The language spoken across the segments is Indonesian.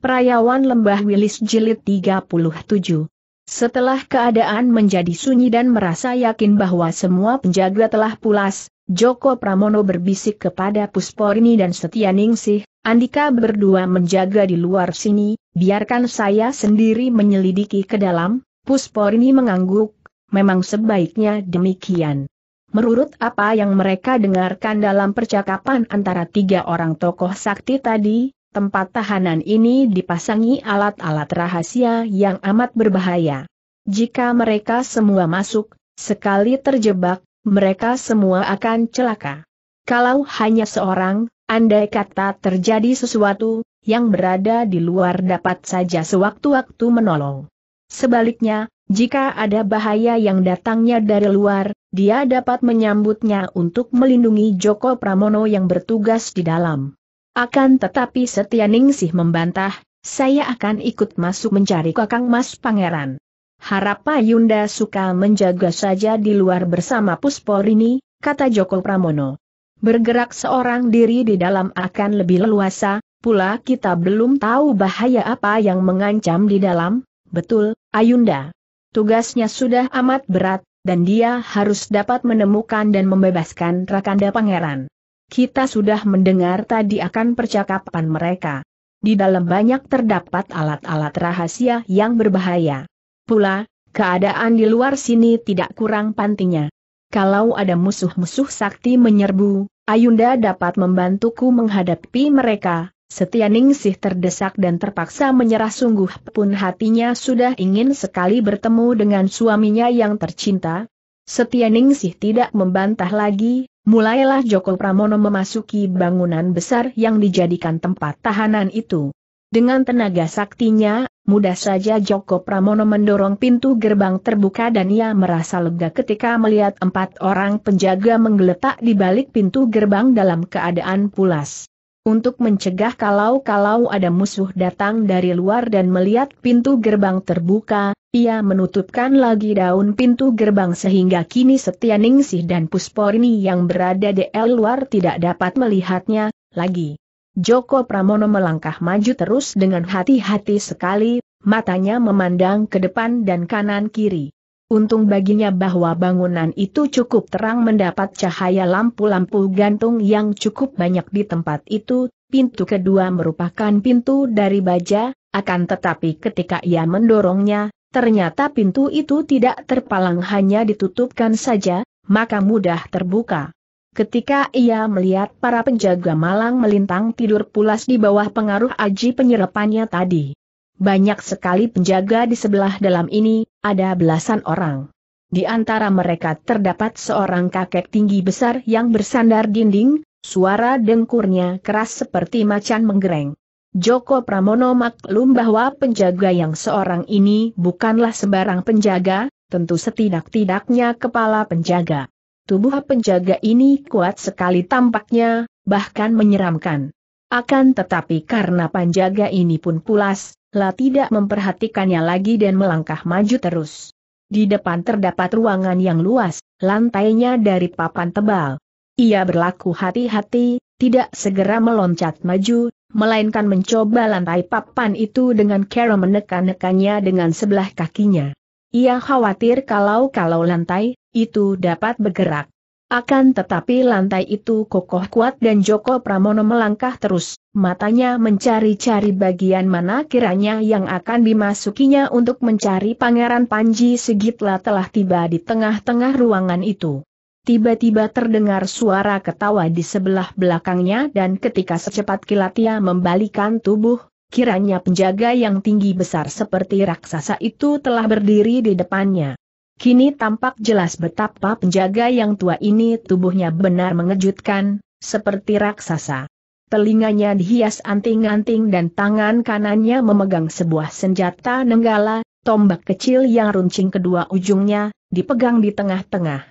Perayawan Lembah Wilis Jilid 37 Setelah keadaan menjadi sunyi dan merasa yakin bahwa semua penjaga telah pulas, Joko Pramono berbisik kepada Pusporini dan Setianingsih, Andika berdua menjaga di luar sini, biarkan saya sendiri menyelidiki ke dalam, Pusporini mengangguk, memang sebaiknya demikian. Menurut apa yang mereka dengarkan dalam percakapan antara tiga orang tokoh sakti tadi, tempat tahanan ini dipasangi alat-alat rahasia yang amat berbahaya. Jika mereka semua masuk, sekali terjebak, mereka semua akan celaka. Kalau hanya seorang, andai kata terjadi sesuatu, yang berada di luar dapat saja sewaktu-waktu menolong. Sebaliknya, jika ada bahaya yang datangnya dari luar, dia dapat menyambutnya untuk melindungi Joko Pramono yang bertugas di dalam. Akan tetapi Setia Ningsih membantah, saya akan ikut masuk mencari kakang mas pangeran. Harap Pak Yunda suka menjaga saja di luar bersama ini, kata Joko Pramono. Bergerak seorang diri di dalam akan lebih leluasa, pula kita belum tahu bahaya apa yang mengancam di dalam, betul, Ayunda. Tugasnya sudah amat berat, dan dia harus dapat menemukan dan membebaskan Rakanda Pangeran. Kita sudah mendengar tadi akan percakapan mereka. Di dalam banyak terdapat alat-alat rahasia yang berbahaya. Pula, keadaan di luar sini tidak kurang pantinya. Kalau ada musuh-musuh sakti menyerbu, Ayunda dapat membantuku menghadapi mereka. Setia Ningsih terdesak dan terpaksa menyerah sungguh pun hatinya sudah ingin sekali bertemu dengan suaminya yang tercinta. Setia Ningsih tidak membantah lagi, mulailah Joko Pramono memasuki bangunan besar yang dijadikan tempat tahanan itu. Dengan tenaga saktinya, mudah saja Joko Pramono mendorong pintu gerbang terbuka dan ia merasa lega ketika melihat empat orang penjaga menggeletak di balik pintu gerbang dalam keadaan pulas untuk mencegah kalau-kalau ada musuh datang dari luar dan melihat pintu gerbang terbuka, ia menutupkan lagi daun pintu gerbang sehingga kini Setia Ningsih dan Pusporni yang berada di luar tidak dapat melihatnya, lagi. Joko Pramono melangkah maju terus dengan hati-hati sekali, matanya memandang ke depan dan kanan-kiri. Untung baginya bahwa bangunan itu cukup terang mendapat cahaya lampu-lampu gantung yang cukup banyak di tempat itu, pintu kedua merupakan pintu dari baja, akan tetapi ketika ia mendorongnya, ternyata pintu itu tidak terpalang hanya ditutupkan saja, maka mudah terbuka. Ketika ia melihat para penjaga malang melintang tidur pulas di bawah pengaruh aji penyerapannya tadi banyak sekali penjaga di sebelah dalam ini, ada belasan orang. Di antara mereka terdapat seorang kakek tinggi besar yang bersandar dinding, suara dengkurnya keras seperti macan menggereng. Joko Pramono maklum bahwa penjaga yang seorang ini bukanlah sembarang penjaga, tentu setidak-tidaknya kepala penjaga. Tubuh penjaga ini kuat sekali tampaknya, bahkan menyeramkan. Akan tetapi karena penjaga ini pun pulas, La tidak memperhatikannya lagi dan melangkah maju terus. Di depan terdapat ruangan yang luas, lantainya dari papan tebal. Ia berlaku hati-hati, tidak segera meloncat maju, melainkan mencoba lantai papan itu dengan cara menekan-nekannya dengan sebelah kakinya. Ia khawatir kalau-kalau lantai itu dapat bergerak. Akan tetapi lantai itu kokoh kuat dan Joko Pramono melangkah terus, Matanya mencari-cari bagian mana kiranya yang akan dimasukinya untuk mencari Pangeran Panji segitla telah tiba di tengah-tengah ruangan itu. Tiba-tiba terdengar suara ketawa di sebelah belakangnya dan ketika secepat kilat ia membalikan tubuh, kiranya penjaga yang tinggi besar seperti raksasa itu telah berdiri di depannya. Kini tampak jelas betapa penjaga yang tua ini tubuhnya benar mengejutkan, seperti raksasa telinganya dihias anting-anting dan tangan kanannya memegang sebuah senjata nenggala, tombak kecil yang runcing kedua ujungnya, dipegang di tengah-tengah.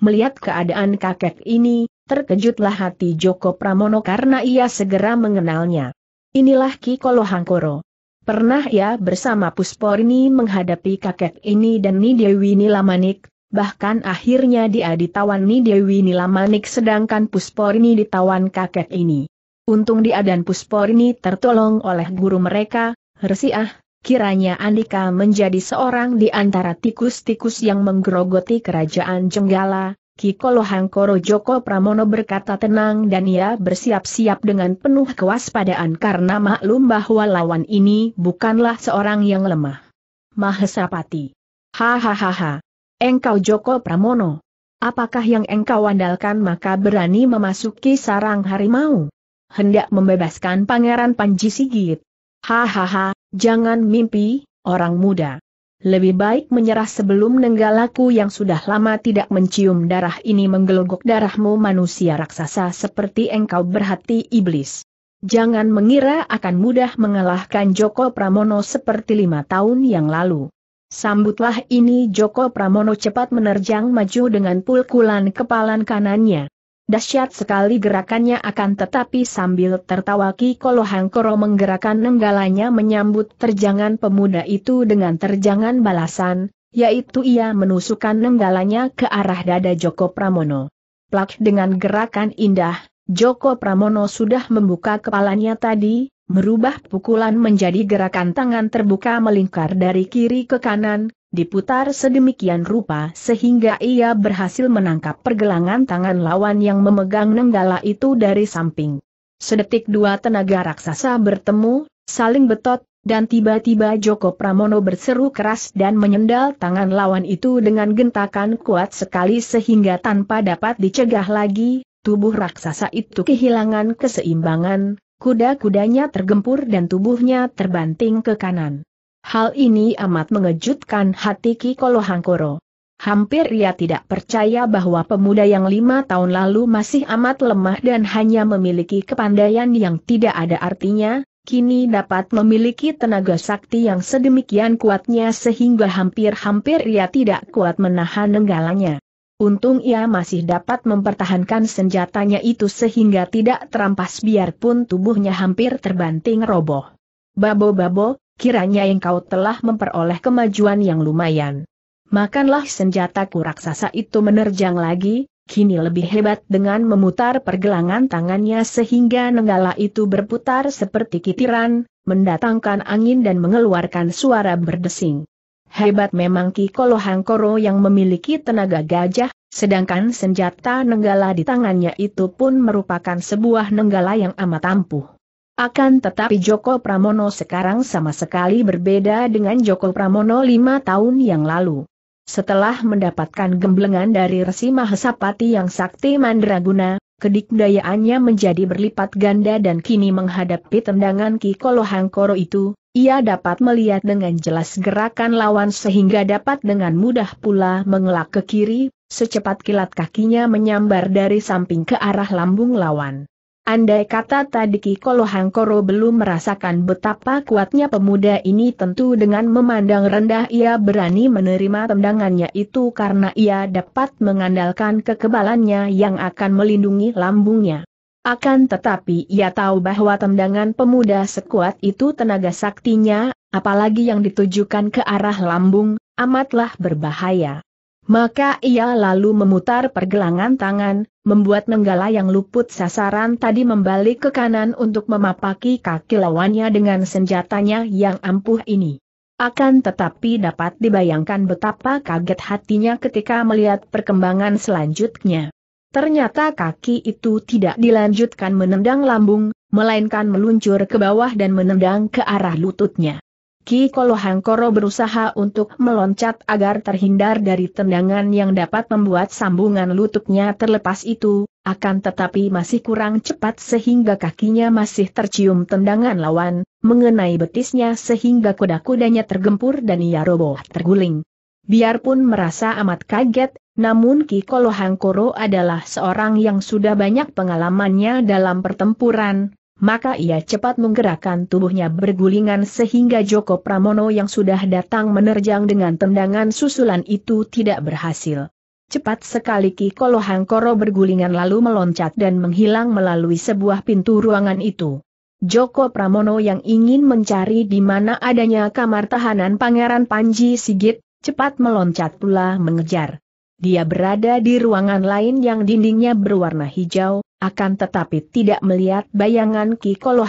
Melihat keadaan kakek ini, terkejutlah hati Joko Pramono karena ia segera mengenalnya. Inilah Ki Kolohangkoro. Pernah ia bersama Pusporni menghadapi kakek ini dan Nidewi Nilamanik, bahkan akhirnya dia ditawan Nidewi Nilamanik sedangkan Pusporni ditawan kakek ini. Untung dia dan Pusporni tertolong oleh guru mereka, Hersiah, kiranya Andika menjadi seorang di antara tikus-tikus yang menggerogoti kerajaan Jenggala, Kikolo Hangkoro Joko Pramono berkata tenang dan ia bersiap-siap dengan penuh kewaspadaan karena maklum bahwa lawan ini bukanlah seorang yang lemah. Mahesapati. Hahaha. Engkau Joko Pramono. Apakah yang engkau andalkan maka berani memasuki sarang harimau? hendak membebaskan Pangeran Panji Sigit. Hahaha, jangan mimpi, orang muda. Lebih baik menyerah sebelum nenggalaku yang sudah lama tidak mencium darah ini menggelogok darahmu manusia raksasa seperti engkau berhati iblis. Jangan mengira akan mudah mengalahkan Joko Pramono seperti lima tahun yang lalu. Sambutlah ini Joko Pramono cepat menerjang maju dengan pulkulan kepalan kanannya. Dahsyat sekali gerakannya akan tetapi sambil tertawa Ki Koro menggerakkan nenggalanya menyambut terjangan pemuda itu dengan terjangan balasan, yaitu ia menusukkan nenggalanya ke arah dada Joko Pramono. Plak dengan gerakan indah, Joko Pramono sudah membuka kepalanya tadi, merubah pukulan menjadi gerakan tangan terbuka melingkar dari kiri ke kanan, diputar sedemikian rupa sehingga ia berhasil menangkap pergelangan tangan lawan yang memegang nenggala itu dari samping. Sedetik dua tenaga raksasa bertemu, saling betot, dan tiba-tiba Joko Pramono berseru keras dan menyendal tangan lawan itu dengan gentakan kuat sekali sehingga tanpa dapat dicegah lagi, tubuh raksasa itu kehilangan keseimbangan, kuda-kudanya tergempur dan tubuhnya terbanting ke kanan. Hal ini amat mengejutkan hati Ki Kolohangkoro. Hampir ia tidak percaya bahwa pemuda yang lima tahun lalu masih amat lemah dan hanya memiliki kepandaian yang tidak ada artinya, kini dapat memiliki tenaga sakti yang sedemikian kuatnya sehingga hampir-hampir ia tidak kuat menahan nenggalanya. Untung ia masih dapat mempertahankan senjatanya itu sehingga tidak terampas biarpun tubuhnya hampir terbanting roboh. Babo-babo, kiranya engkau telah memperoleh kemajuan yang lumayan. Makanlah senjataku raksasa itu menerjang lagi, kini lebih hebat dengan memutar pergelangan tangannya sehingga nenggala itu berputar seperti kitiran, mendatangkan angin dan mengeluarkan suara berdesing. Hebat memang Ki Kolohangkoro yang memiliki tenaga gajah, sedangkan senjata nenggala di tangannya itu pun merupakan sebuah nenggala yang amat ampuh. Akan tetapi Joko Pramono sekarang sama sekali berbeda dengan Joko Pramono lima tahun yang lalu. Setelah mendapatkan gemblengan dari Resi Mahesapati yang sakti mandraguna, kedikdayaannya menjadi berlipat ganda dan kini menghadapi tendangan Ki Kolohangkoro itu, ia dapat melihat dengan jelas gerakan lawan sehingga dapat dengan mudah pula mengelak ke kiri, secepat kilat kakinya menyambar dari samping ke arah lambung lawan. Andai kata tadi Kikolo Hangkoro belum merasakan betapa kuatnya pemuda ini tentu dengan memandang rendah ia berani menerima tendangannya itu karena ia dapat mengandalkan kekebalannya yang akan melindungi lambungnya. Akan tetapi ia tahu bahwa tendangan pemuda sekuat itu tenaga saktinya, apalagi yang ditujukan ke arah lambung, amatlah berbahaya. Maka ia lalu memutar pergelangan tangan, membuat Nenggala yang luput sasaran tadi membalik ke kanan untuk memapaki kaki lawannya dengan senjatanya yang ampuh ini. Akan tetapi dapat dibayangkan betapa kaget hatinya ketika melihat perkembangan selanjutnya. Ternyata kaki itu tidak dilanjutkan menendang lambung, melainkan meluncur ke bawah dan menendang ke arah lututnya. Ki Kolohangkoro berusaha untuk meloncat agar terhindar dari tendangan yang dapat membuat sambungan lututnya terlepas itu, akan tetapi masih kurang cepat sehingga kakinya masih tercium tendangan lawan, mengenai betisnya sehingga kuda-kudanya tergempur dan ia roboh terguling. Biarpun merasa amat kaget, namun Ki Kolohangkoro adalah seorang yang sudah banyak pengalamannya dalam pertempuran, maka ia cepat menggerakkan tubuhnya bergulingan sehingga Joko Pramono yang sudah datang menerjang dengan tendangan susulan itu tidak berhasil. Cepat sekali Ki Kolohangkoro bergulingan lalu meloncat dan menghilang melalui sebuah pintu ruangan itu. Joko Pramono yang ingin mencari di mana adanya kamar tahanan Pangeran Panji Sigit, cepat meloncat pula mengejar. Dia berada di ruangan lain yang dindingnya berwarna hijau, akan tetapi tidak melihat bayangan Kikolo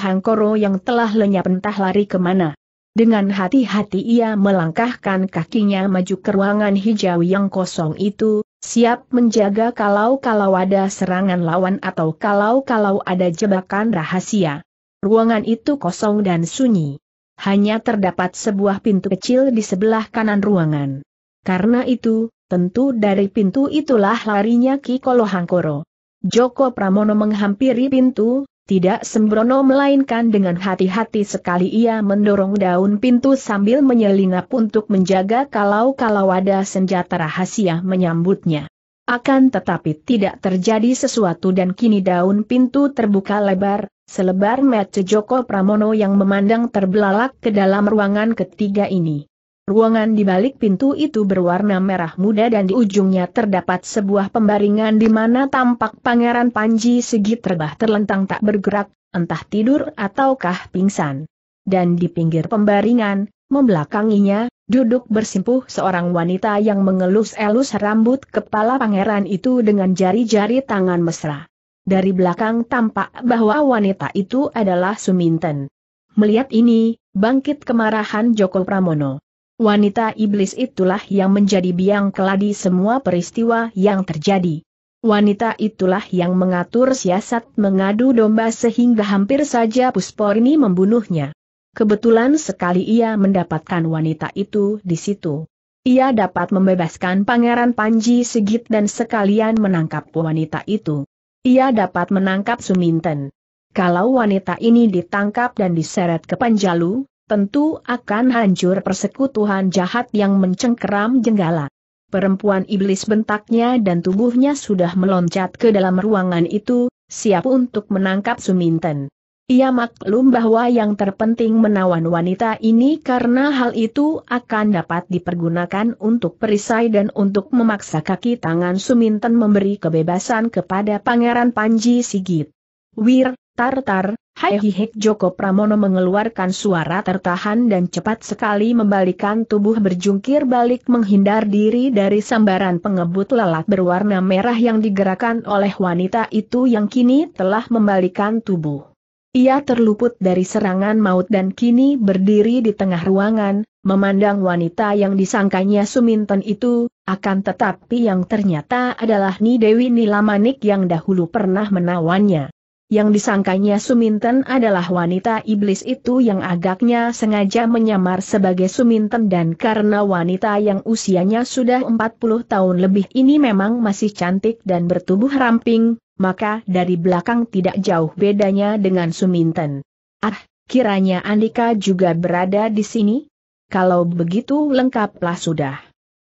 yang telah lenyap entah lari kemana. Dengan hati-hati ia melangkahkan kakinya maju ke ruangan hijau yang kosong itu, siap menjaga kalau-kalau ada serangan lawan atau kalau-kalau ada jebakan rahasia. Ruangan itu kosong dan sunyi. Hanya terdapat sebuah pintu kecil di sebelah kanan ruangan. Karena itu, tentu dari pintu itulah larinya Ki Kolohangkoro. Joko Pramono menghampiri pintu, tidak sembrono melainkan dengan hati-hati sekali ia mendorong daun pintu sambil menyelinap untuk menjaga kalau-kalau ada senjata rahasia menyambutnya. Akan tetapi tidak terjadi sesuatu dan kini daun pintu terbuka lebar, selebar mata Joko Pramono yang memandang terbelalak ke dalam ruangan ketiga ini. Ruangan di balik pintu itu berwarna merah muda dan di ujungnya terdapat sebuah pembaringan di mana tampak Pangeran Panji Segi terbah terlentang tak bergerak, entah tidur ataukah pingsan. Dan di pinggir pembaringan, membelakanginya, duduk bersimpuh seorang wanita yang mengelus-elus rambut kepala pangeran itu dengan jari-jari tangan mesra. Dari belakang tampak bahwa wanita itu adalah Suminten. Melihat ini, bangkit kemarahan Joko Pramono. Wanita iblis itulah yang menjadi biang keladi semua peristiwa yang terjadi. Wanita itulah yang mengatur siasat mengadu domba sehingga hampir saja Pusporini membunuhnya. Kebetulan sekali ia mendapatkan wanita itu di situ. Ia dapat membebaskan Pangeran Panji Sigit dan sekalian menangkap wanita itu. Ia dapat menangkap Suminten. Kalau wanita ini ditangkap dan diseret ke Panjalu, tentu akan hancur persekutuan jahat yang mencengkeram jenggala. Perempuan iblis bentaknya dan tubuhnya sudah meloncat ke dalam ruangan itu, siap untuk menangkap Suminten. Ia maklum bahwa yang terpenting menawan wanita ini karena hal itu akan dapat dipergunakan untuk perisai dan untuk memaksa kaki tangan Suminten memberi kebebasan kepada Pangeran Panji Sigit. Wir, Tartar, hai hihik Joko Pramono mengeluarkan suara tertahan dan cepat sekali membalikan tubuh berjungkir balik menghindar diri dari sambaran pengebut lalat berwarna merah yang digerakkan oleh wanita itu yang kini telah membalikan tubuh. Ia terluput dari serangan maut dan kini berdiri di tengah ruangan, memandang wanita yang disangkanya Suminten itu, akan tetapi yang ternyata adalah Ni Dewi Nilamanik yang dahulu pernah menawannya yang disangkanya Suminten adalah wanita iblis itu yang agaknya sengaja menyamar sebagai Suminten dan karena wanita yang usianya sudah 40 tahun lebih ini memang masih cantik dan bertubuh ramping, maka dari belakang tidak jauh bedanya dengan Suminten. Ah, kiranya Andika juga berada di sini? Kalau begitu lengkaplah sudah.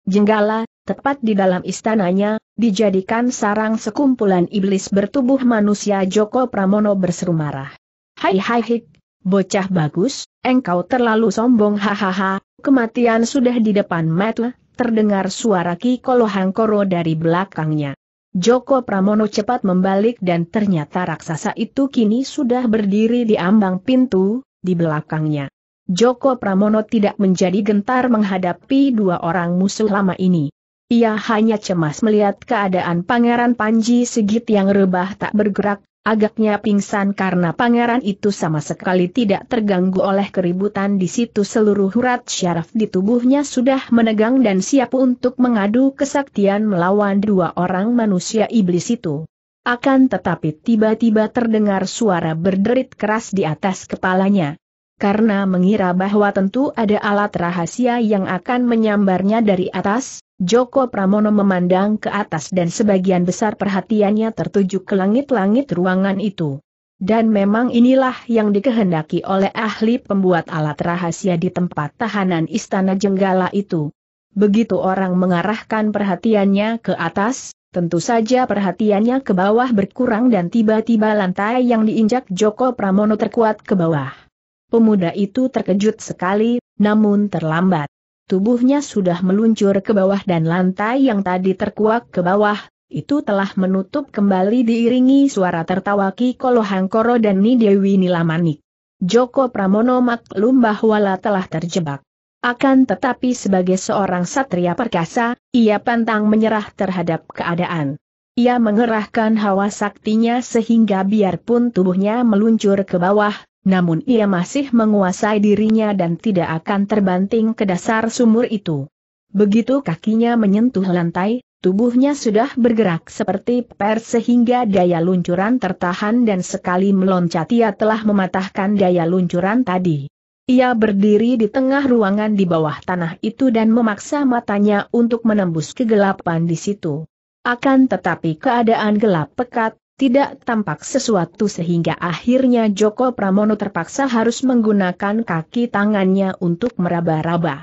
Jenggala, tepat di dalam istananya, dijadikan sarang sekumpulan iblis bertubuh manusia Joko Pramono berseru marah. Hai hai hik, bocah bagus, engkau terlalu sombong hahaha, kematian sudah di depan mata, terdengar suara Ki Kolohangkoro dari belakangnya. Joko Pramono cepat membalik dan ternyata raksasa itu kini sudah berdiri di ambang pintu, di belakangnya. Joko Pramono tidak menjadi gentar menghadapi dua orang musuh lama ini. Ia hanya cemas melihat keadaan Pangeran Panji Sigit yang rebah tak bergerak, agaknya pingsan karena pangeran itu sama sekali tidak terganggu oleh keributan di situ seluruh urat syaraf di tubuhnya sudah menegang dan siap untuk mengadu kesaktian melawan dua orang manusia iblis itu. Akan tetapi tiba-tiba terdengar suara berderit keras di atas kepalanya karena mengira bahwa tentu ada alat rahasia yang akan menyambarnya dari atas, Joko Pramono memandang ke atas dan sebagian besar perhatiannya tertuju ke langit-langit ruangan itu. Dan memang inilah yang dikehendaki oleh ahli pembuat alat rahasia di tempat tahanan istana Jenggala itu. Begitu orang mengarahkan perhatiannya ke atas, tentu saja perhatiannya ke bawah berkurang dan tiba-tiba lantai yang diinjak Joko Pramono terkuat ke bawah. Pemuda itu terkejut sekali, namun terlambat. Tubuhnya sudah meluncur ke bawah dan lantai yang tadi terkuak ke bawah, itu telah menutup kembali diiringi suara tertawa Ki Kolohangkoro dan Nidewi Nilamanik. Joko Pramono maklum bahwa telah terjebak. Akan tetapi sebagai seorang satria perkasa, ia pantang menyerah terhadap keadaan. Ia mengerahkan hawa saktinya sehingga biarpun tubuhnya meluncur ke bawah, namun ia masih menguasai dirinya dan tidak akan terbanting ke dasar sumur itu. Begitu kakinya menyentuh lantai, tubuhnya sudah bergerak seperti per sehingga daya luncuran tertahan dan sekali meloncat ia telah mematahkan daya luncuran tadi. Ia berdiri di tengah ruangan di bawah tanah itu dan memaksa matanya untuk menembus kegelapan di situ. Akan tetapi keadaan gelap pekat, tidak tampak sesuatu sehingga akhirnya Joko Pramono terpaksa harus menggunakan kaki tangannya untuk meraba-raba.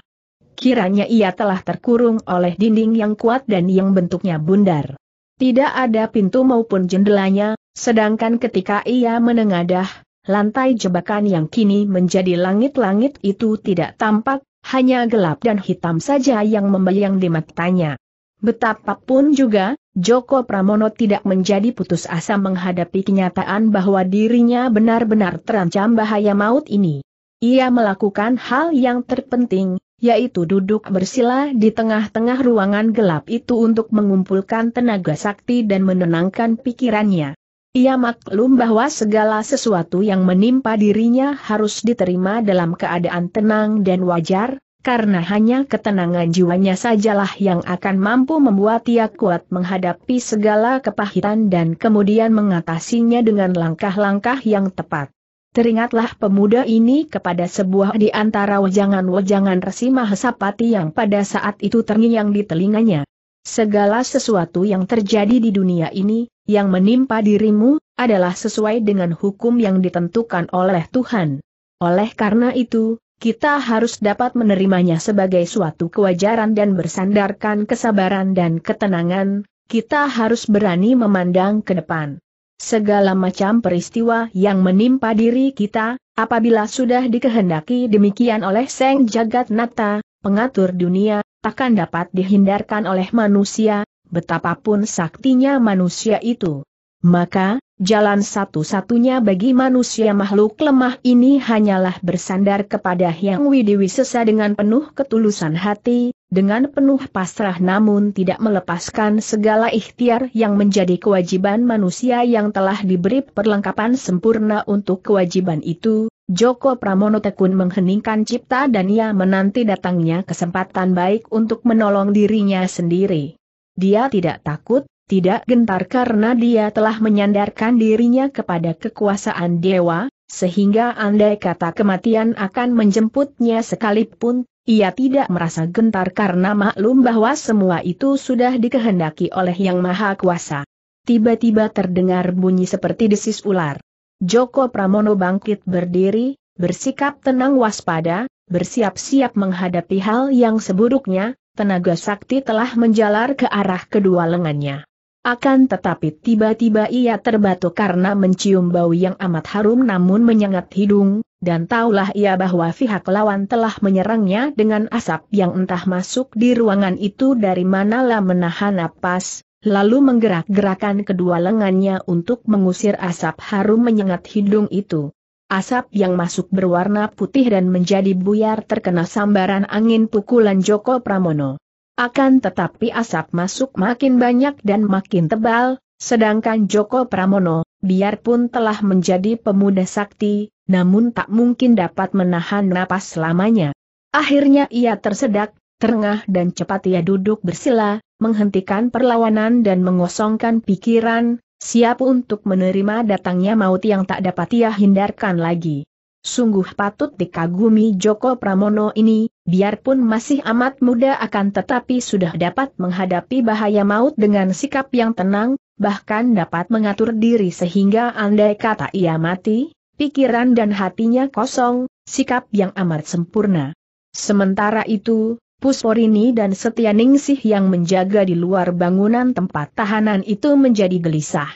Kiranya ia telah terkurung oleh dinding yang kuat dan yang bentuknya bundar. Tidak ada pintu maupun jendelanya, sedangkan ketika ia menengadah, lantai jebakan yang kini menjadi langit-langit itu tidak tampak, hanya gelap dan hitam saja yang membayang di matanya. Betapapun juga, Joko Pramono tidak menjadi putus asa menghadapi kenyataan bahwa dirinya benar-benar terancam bahaya maut ini. Ia melakukan hal yang terpenting, yaitu duduk bersila di tengah-tengah ruangan gelap itu untuk mengumpulkan tenaga sakti dan menenangkan pikirannya. Ia maklum bahwa segala sesuatu yang menimpa dirinya harus diterima dalam keadaan tenang dan wajar, karena hanya ketenangan jiwanya sajalah yang akan mampu membuat ia kuat menghadapi segala kepahitan dan kemudian mengatasinya dengan langkah-langkah yang tepat. Teringatlah pemuda ini kepada sebuah di antara wejangan-wejangan resi Mahesapati yang pada saat itu terngiang di telinganya. Segala sesuatu yang terjadi di dunia ini, yang menimpa dirimu, adalah sesuai dengan hukum yang ditentukan oleh Tuhan. Oleh karena itu, kita harus dapat menerimanya sebagai suatu kewajaran dan bersandarkan kesabaran dan ketenangan, kita harus berani memandang ke depan. Segala macam peristiwa yang menimpa diri kita, apabila sudah dikehendaki demikian oleh Seng Jagat Nata, pengatur dunia, takkan dapat dihindarkan oleh manusia, betapapun saktinya manusia itu. Maka, jalan satu-satunya bagi manusia makhluk lemah ini hanyalah bersandar kepada Hyang Sesa dengan penuh ketulusan hati, dengan penuh pasrah namun tidak melepaskan segala ikhtiar yang menjadi kewajiban manusia yang telah diberi perlengkapan sempurna untuk kewajiban itu, Joko Pramono Tekun mengheningkan cipta dan ia menanti datangnya kesempatan baik untuk menolong dirinya sendiri. Dia tidak takut, tidak gentar karena dia telah menyandarkan dirinya kepada kekuasaan dewa, sehingga andai kata kematian akan menjemputnya sekalipun, ia tidak merasa gentar karena maklum bahwa semua itu sudah dikehendaki oleh Yang Maha Kuasa. Tiba-tiba terdengar bunyi seperti desis ular. Joko Pramono bangkit berdiri, bersikap tenang waspada, bersiap-siap menghadapi hal yang seburuknya, tenaga sakti telah menjalar ke arah kedua lengannya. Akan tetapi tiba-tiba ia terbatuk karena mencium bau yang amat harum namun menyengat hidung, dan taulah ia bahwa pihak lawan telah menyerangnya dengan asap yang entah masuk di ruangan itu dari manalah menahan napas, lalu menggerak-gerakan kedua lengannya untuk mengusir asap harum menyengat hidung itu. Asap yang masuk berwarna putih dan menjadi buyar terkena sambaran angin pukulan Joko Pramono. Akan tetapi asap masuk makin banyak dan makin tebal, sedangkan Joko Pramono, biarpun telah menjadi pemuda sakti, namun tak mungkin dapat menahan napas selamanya. Akhirnya ia tersedak, terengah dan cepat ia duduk bersila, menghentikan perlawanan dan mengosongkan pikiran, siap untuk menerima datangnya maut yang tak dapat ia hindarkan lagi. Sungguh patut dikagumi Joko Pramono ini, biarpun masih amat muda akan tetapi sudah dapat menghadapi bahaya maut dengan sikap yang tenang, bahkan dapat mengatur diri sehingga andai kata ia mati, pikiran dan hatinya kosong, sikap yang amat sempurna. Sementara itu, Pusporini dan Setianingsih yang menjaga di luar bangunan tempat tahanan itu menjadi gelisah.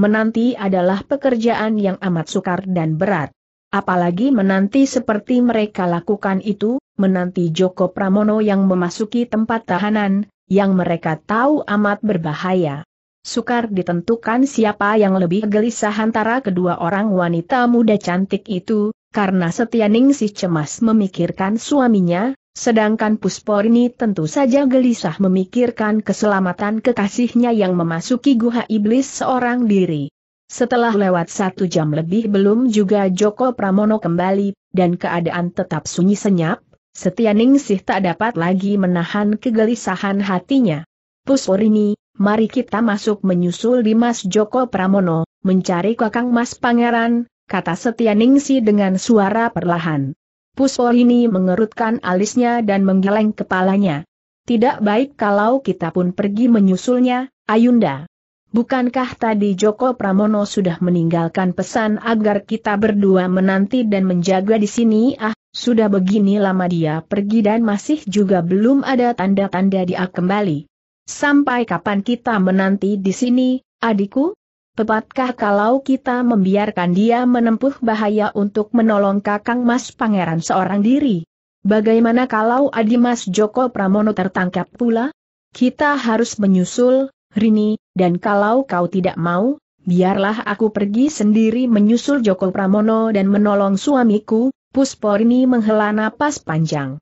Menanti adalah pekerjaan yang amat sukar dan berat. Apalagi menanti seperti mereka lakukan itu, menanti Joko Pramono yang memasuki tempat tahanan, yang mereka tahu amat berbahaya. Sukar ditentukan siapa yang lebih gelisah antara kedua orang wanita muda cantik itu, karena Setianing si cemas memikirkan suaminya, sedangkan Pusporni tentu saja gelisah memikirkan keselamatan kekasihnya yang memasuki guha iblis seorang diri. Setelah lewat satu jam lebih belum juga Joko Pramono kembali, dan keadaan tetap sunyi senyap, Setia sih tak dapat lagi menahan kegelisahan hatinya. Pusurini, mari kita masuk menyusul Dimas Joko Pramono, mencari kakang Mas Pangeran, kata Setia sih dengan suara perlahan. Pusurini mengerutkan alisnya dan menggeleng kepalanya. Tidak baik kalau kita pun pergi menyusulnya, Ayunda. Bukankah tadi Joko Pramono sudah meninggalkan pesan agar kita berdua menanti dan menjaga di sini? Ah, sudah begini lama dia pergi dan masih juga belum ada tanda-tanda dia kembali. Sampai kapan kita menanti di sini, adikku? Tepatkah kalau kita membiarkan dia menempuh bahaya untuk menolong kakang Mas Pangeran seorang diri? Bagaimana kalau Adi Mas Joko Pramono tertangkap pula? Kita harus menyusul, Rini, dan kalau kau tidak mau, biarlah aku pergi sendiri menyusul Joko Pramono dan menolong suamiku, Pusporini menghela napas panjang.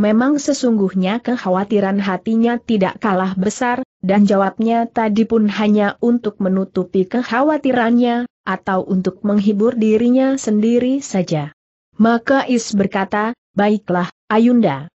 Memang sesungguhnya kekhawatiran hatinya tidak kalah besar, dan jawabnya tadi pun hanya untuk menutupi kekhawatirannya, atau untuk menghibur dirinya sendiri saja. Maka Is berkata, baiklah, Ayunda.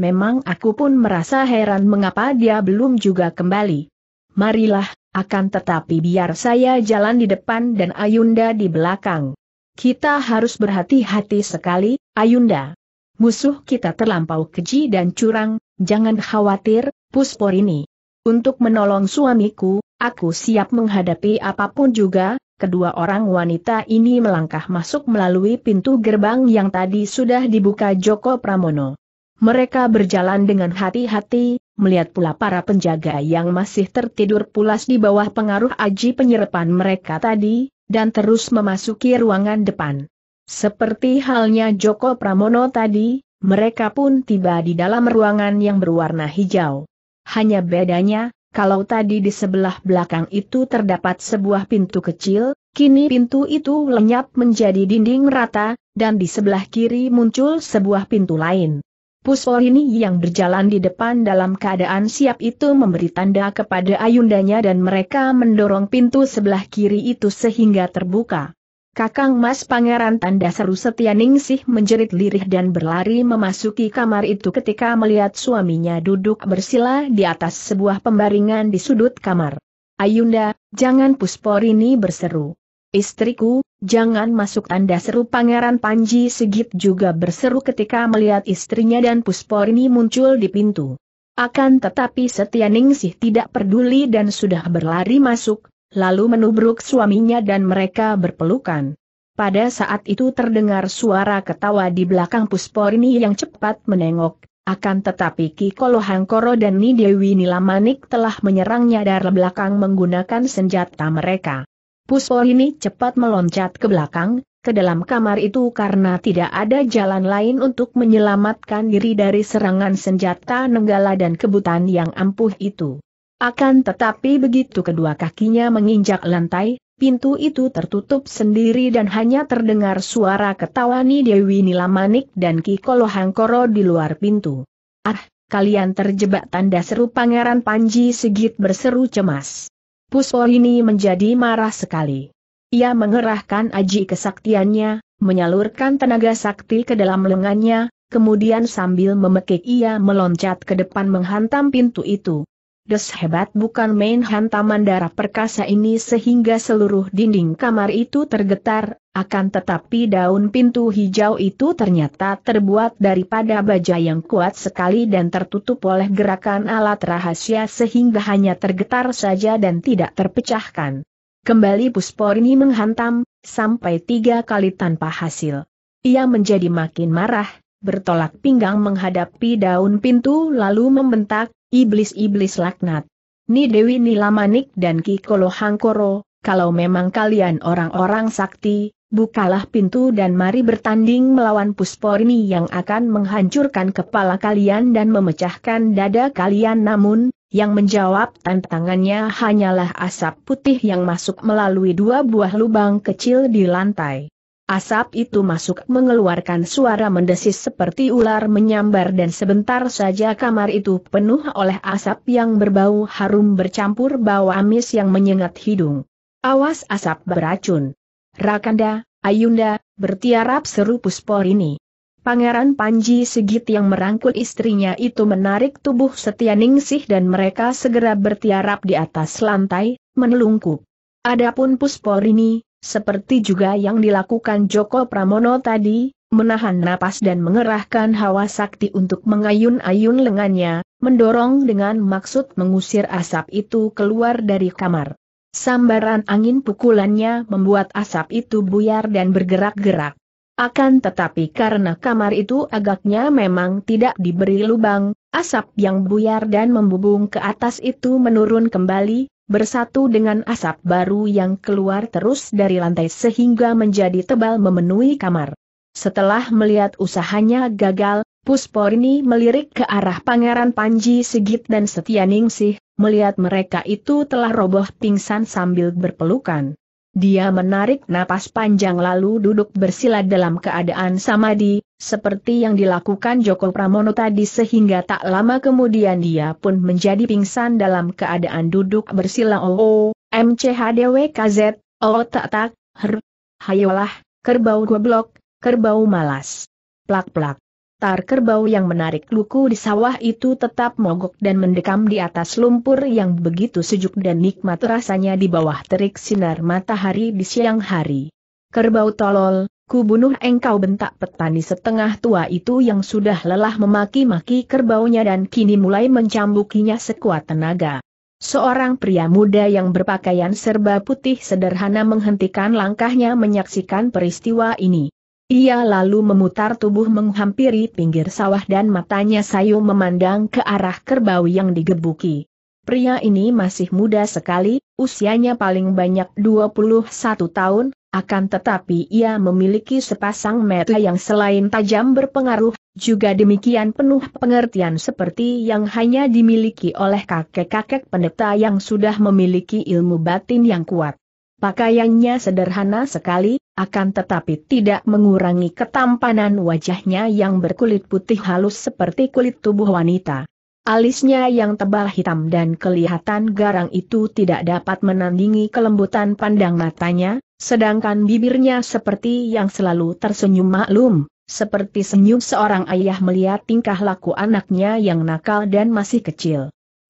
Memang aku pun merasa heran mengapa dia belum juga kembali marilah, akan tetapi biar saya jalan di depan dan Ayunda di belakang. Kita harus berhati-hati sekali, Ayunda. Musuh kita terlampau keji dan curang, jangan khawatir, Puspor ini. Untuk menolong suamiku, aku siap menghadapi apapun juga, kedua orang wanita ini melangkah masuk melalui pintu gerbang yang tadi sudah dibuka Joko Pramono. Mereka berjalan dengan hati-hati, melihat pula para penjaga yang masih tertidur pulas di bawah pengaruh aji penyerapan mereka tadi, dan terus memasuki ruangan depan. Seperti halnya Joko Pramono tadi, mereka pun tiba di dalam ruangan yang berwarna hijau. Hanya bedanya, kalau tadi di sebelah belakang itu terdapat sebuah pintu kecil, kini pintu itu lenyap menjadi dinding rata, dan di sebelah kiri muncul sebuah pintu lain ini yang berjalan di depan dalam keadaan siap itu memberi tanda kepada ayundanya dan mereka mendorong pintu sebelah kiri itu sehingga terbuka. Kakang Mas Pangeran tanda seru Setia Ningsih menjerit lirih dan berlari memasuki kamar itu ketika melihat suaminya duduk bersila di atas sebuah pembaringan di sudut kamar. Ayunda, jangan Pusporini berseru. Istriku, Jangan masuk Anda seru Pangeran Panji Sigit juga berseru ketika melihat istrinya dan Pusporni muncul di pintu. Akan tetapi Setia Ningsih tidak peduli dan sudah berlari masuk, lalu menubruk suaminya dan mereka berpelukan. Pada saat itu terdengar suara ketawa di belakang Pusporni yang cepat menengok, akan tetapi Ki Kolohan Hangkoro dan Nidewi Nilamanik telah menyerangnya dari belakang menggunakan senjata mereka. Puspo ini cepat meloncat ke belakang, ke dalam kamar itu karena tidak ada jalan lain untuk menyelamatkan diri dari serangan senjata nenggala dan kebutan yang ampuh itu. Akan tetapi begitu kedua kakinya menginjak lantai, pintu itu tertutup sendiri dan hanya terdengar suara ketawani Dewi Nilamanik dan Kikolo Hangkoro di luar pintu. Ah, kalian terjebak tanda seru Pangeran Panji Sigit berseru cemas. Puspo menjadi marah sekali. Ia mengerahkan aji kesaktiannya, menyalurkan tenaga sakti ke dalam lengannya, kemudian sambil memekik ia meloncat ke depan menghantam pintu itu. Des hebat bukan main hantaman darah perkasa ini sehingga seluruh dinding kamar itu tergetar, akan tetapi daun pintu hijau itu ternyata terbuat daripada baja yang kuat sekali dan tertutup oleh gerakan alat rahasia sehingga hanya tergetar saja dan tidak terpecahkan. Kembali Puspor ini menghantam, sampai tiga kali tanpa hasil. Ia menjadi makin marah, bertolak pinggang menghadapi daun pintu lalu membentak, Iblis-iblis laknat. Ni Dewi Nilamanik dan Ki Kolohangkoro, kalau memang kalian orang-orang sakti, bukalah pintu dan mari bertanding melawan Pusporni yang akan menghancurkan kepala kalian dan memecahkan dada kalian namun, yang menjawab tantangannya hanyalah asap putih yang masuk melalui dua buah lubang kecil di lantai. Asap itu masuk mengeluarkan suara mendesis seperti ular menyambar dan sebentar saja kamar itu penuh oleh asap yang berbau harum bercampur bau amis yang menyengat hidung. Awas asap beracun. Rakanda, Ayunda, bertiarap seru puspor ini. Pangeran Panji segit yang merangkul istrinya itu menarik tubuh setia Ningsih dan mereka segera bertiarap di atas lantai, menelungkup. Adapun Pusporini, seperti juga yang dilakukan Joko Pramono tadi, menahan napas dan mengerahkan hawa sakti untuk mengayun-ayun lengannya, mendorong dengan maksud mengusir asap itu keluar dari kamar. Sambaran angin pukulannya membuat asap itu buyar dan bergerak-gerak. Akan tetapi karena kamar itu agaknya memang tidak diberi lubang, asap yang buyar dan membubung ke atas itu menurun kembali, bersatu dengan asap baru yang keluar terus dari lantai sehingga menjadi tebal memenuhi kamar. Setelah melihat usahanya gagal, Pusporini melirik ke arah Pangeran Panji Sigit dan Setianingsih, melihat mereka itu telah roboh pingsan sambil berpelukan. Dia menarik napas panjang lalu duduk bersila dalam keadaan samadi, seperti yang dilakukan Joko Pramono tadi sehingga tak lama kemudian dia pun menjadi pingsan dalam keadaan duduk bersila oo, oh, oh, MCHDWKZ, oh tak tak, her, hayolah, kerbau goblok, kerbau malas. Plak-plak. Tar kerbau yang menarik luku di sawah itu tetap mogok dan mendekam di atas lumpur yang begitu sejuk dan nikmat rasanya di bawah terik sinar matahari di siang hari. Kerbau tolol, Ku bunuh engkau bentak petani setengah tua itu yang sudah lelah memaki-maki kerbaunya dan kini mulai mencambukinya sekuat tenaga. Seorang pria muda yang berpakaian serba putih sederhana menghentikan langkahnya menyaksikan peristiwa ini. Ia lalu memutar tubuh menghampiri pinggir sawah dan matanya sayu memandang ke arah kerbau yang digebuki. Pria ini masih muda sekali, usianya paling banyak 21 tahun, akan tetapi ia memiliki sepasang mata yang selain tajam berpengaruh, juga demikian penuh pengertian seperti yang hanya dimiliki oleh kakek-kakek pendeta yang sudah memiliki ilmu batin yang kuat. Pakaiannya sederhana sekali, akan tetapi tidak mengurangi ketampanan wajahnya yang berkulit putih halus seperti kulit tubuh wanita. Alisnya yang tebal hitam dan kelihatan garang itu tidak dapat menandingi kelembutan pandang matanya, Sedangkan bibirnya seperti yang selalu tersenyum maklum, seperti senyum seorang ayah melihat tingkah laku anaknya yang nakal dan masih kecil.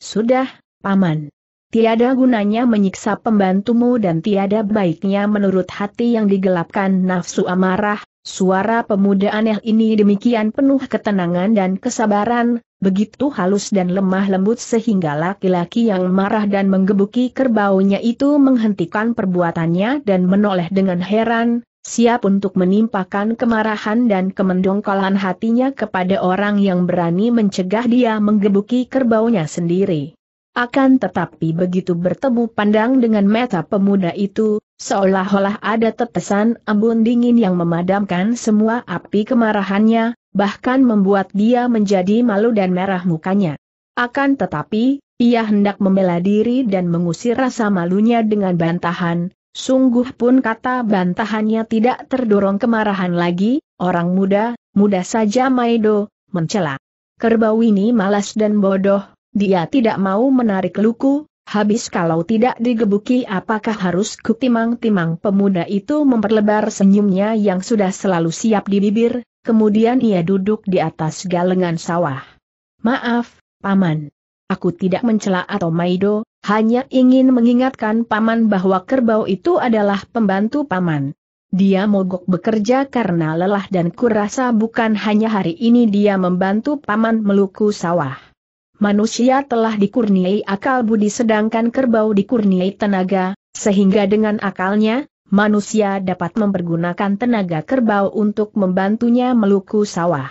Sudah, Paman. Tiada gunanya menyiksa pembantumu dan tiada baiknya menurut hati yang digelapkan nafsu amarah, Suara pemuda aneh ini demikian penuh ketenangan dan kesabaran, begitu halus dan lemah lembut sehingga laki-laki yang marah dan menggebuki kerbaunya itu menghentikan perbuatannya dan menoleh dengan heran, siap untuk menimpakan kemarahan dan kemendongkolan hatinya kepada orang yang berani mencegah dia menggebuki kerbaunya sendiri. Akan tetapi begitu bertemu pandang dengan mata pemuda itu, seolah-olah ada tetesan embun dingin yang memadamkan semua api kemarahannya, bahkan membuat dia menjadi malu dan merah mukanya. Akan tetapi, ia hendak membela diri dan mengusir rasa malunya dengan bantahan, sungguh pun kata bantahannya tidak terdorong kemarahan lagi, orang muda, muda saja Maido, mencela. Kerbau ini malas dan bodoh, dia tidak mau menarik luku, habis kalau tidak digebuki apakah harus kutimang-timang pemuda itu memperlebar senyumnya yang sudah selalu siap di bibir, kemudian ia duduk di atas galengan sawah. Maaf, Paman. Aku tidak mencela atau maido, hanya ingin mengingatkan Paman bahwa kerbau itu adalah pembantu Paman. Dia mogok bekerja karena lelah dan kurasa bukan hanya hari ini dia membantu Paman meluku sawah manusia telah dikurniai akal budi sedangkan kerbau dikurniai tenaga, sehingga dengan akalnya, manusia dapat mempergunakan tenaga kerbau untuk membantunya meluku sawah.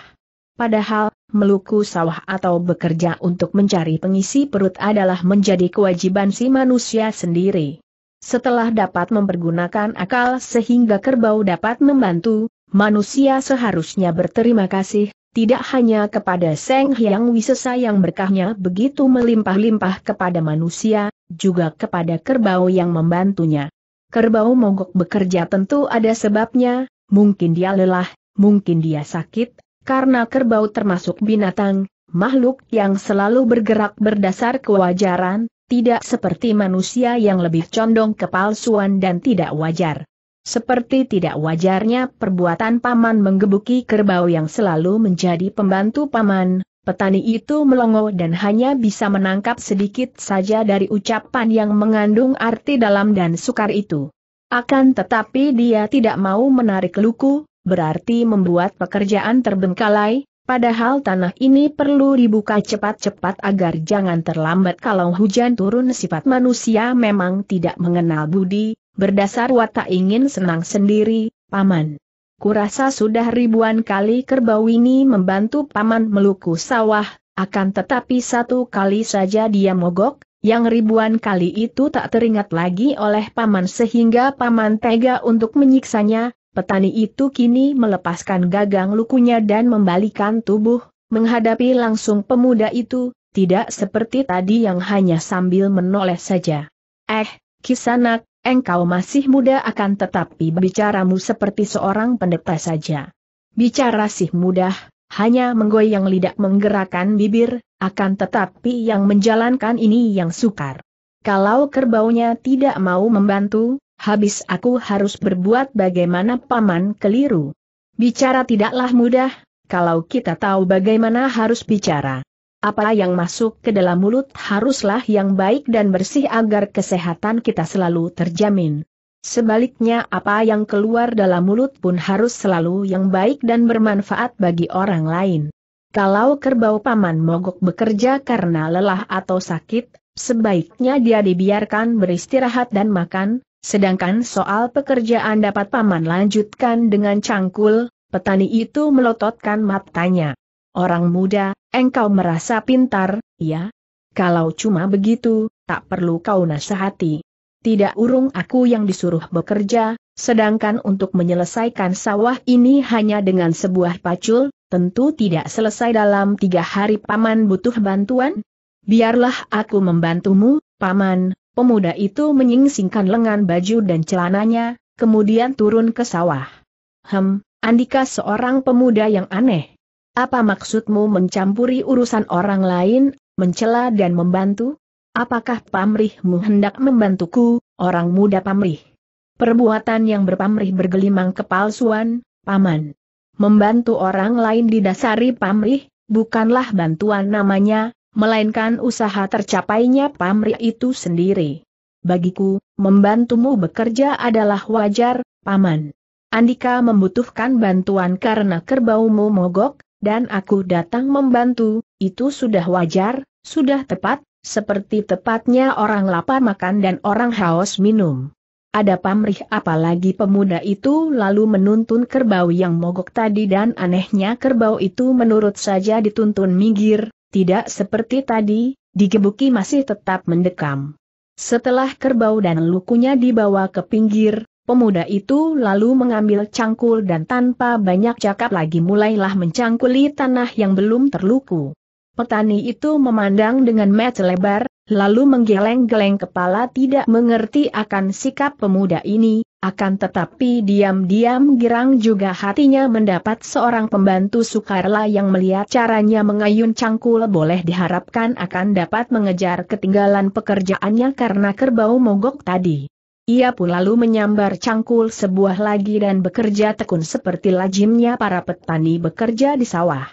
Padahal, meluku sawah atau bekerja untuk mencari pengisi perut adalah menjadi kewajiban si manusia sendiri. Setelah dapat mempergunakan akal sehingga kerbau dapat membantu, manusia seharusnya berterima kasih tidak hanya kepada Seng Hyang Wisesa yang berkahnya begitu melimpah-limpah kepada manusia, juga kepada kerbau yang membantunya. Kerbau mogok bekerja tentu ada sebabnya, mungkin dia lelah, mungkin dia sakit, karena kerbau termasuk binatang, makhluk yang selalu bergerak berdasar kewajaran, tidak seperti manusia yang lebih condong kepalsuan dan tidak wajar. Seperti tidak wajarnya perbuatan paman menggebuki kerbau yang selalu menjadi pembantu paman, petani itu melongo dan hanya bisa menangkap sedikit saja dari ucapan yang mengandung arti dalam dan sukar itu. Akan tetapi dia tidak mau menarik luku, berarti membuat pekerjaan terbengkalai, padahal tanah ini perlu dibuka cepat-cepat agar jangan terlambat kalau hujan turun sifat manusia memang tidak mengenal budi, Berdasar watak ingin senang sendiri, Paman. Kurasa sudah ribuan kali kerbau ini membantu Paman meluku sawah, akan tetapi satu kali saja dia mogok, yang ribuan kali itu tak teringat lagi oleh Paman sehingga Paman tega untuk menyiksanya, petani itu kini melepaskan gagang lukunya dan membalikan tubuh, menghadapi langsung pemuda itu, tidak seperti tadi yang hanya sambil menoleh saja. Eh, kisanak, Engkau masih muda akan tetapi bicaramu seperti seorang pendeta saja. Bicara sih mudah, hanya menggoyang lidah menggerakkan bibir, akan tetapi yang menjalankan ini yang sukar. Kalau kerbaunya tidak mau membantu, habis aku harus berbuat bagaimana paman keliru. Bicara tidaklah mudah, kalau kita tahu bagaimana harus bicara. Apa yang masuk ke dalam mulut haruslah yang baik dan bersih agar kesehatan kita selalu terjamin. Sebaliknya apa yang keluar dalam mulut pun harus selalu yang baik dan bermanfaat bagi orang lain. Kalau kerbau paman mogok bekerja karena lelah atau sakit, sebaiknya dia dibiarkan beristirahat dan makan, sedangkan soal pekerjaan dapat paman lanjutkan dengan cangkul, petani itu melototkan matanya. Orang muda, engkau merasa pintar, ya? Kalau cuma begitu, tak perlu kau nasihati. Tidak urung aku yang disuruh bekerja, sedangkan untuk menyelesaikan sawah ini hanya dengan sebuah pacul, tentu tidak selesai dalam tiga hari paman butuh bantuan? Biarlah aku membantumu, paman, pemuda itu menyingsingkan lengan baju dan celananya, kemudian turun ke sawah. Hem, Andika seorang pemuda yang aneh. Apa maksudmu mencampuri urusan orang lain, mencela dan membantu? Apakah pamrihmu hendak membantuku, orang muda pamrih? Perbuatan yang berpamrih bergelimang kepalsuan, paman. Membantu orang lain didasari pamrih, bukanlah bantuan namanya, melainkan usaha tercapainya pamrih itu sendiri. Bagiku, membantumu bekerja adalah wajar, paman. Andika membutuhkan bantuan karena kerbaumu mogok, dan aku datang membantu, itu sudah wajar, sudah tepat, seperti tepatnya orang lapar makan dan orang haus minum. Ada pamrih apalagi pemuda itu lalu menuntun kerbau yang mogok tadi dan anehnya kerbau itu menurut saja dituntun minggir, tidak seperti tadi, digebuki masih tetap mendekam. Setelah kerbau dan lukunya dibawa ke pinggir, Pemuda itu lalu mengambil cangkul dan tanpa banyak cakap lagi mulailah mencangkuli tanah yang belum terluku. Petani itu memandang dengan mata lebar, lalu menggeleng-geleng kepala tidak mengerti akan sikap pemuda ini, akan tetapi diam-diam girang juga hatinya mendapat seorang pembantu sukarela yang melihat caranya mengayun cangkul boleh diharapkan akan dapat mengejar ketinggalan pekerjaannya karena kerbau mogok tadi. Ia pun lalu menyambar cangkul sebuah lagi dan bekerja tekun seperti lajimnya para petani bekerja di sawah.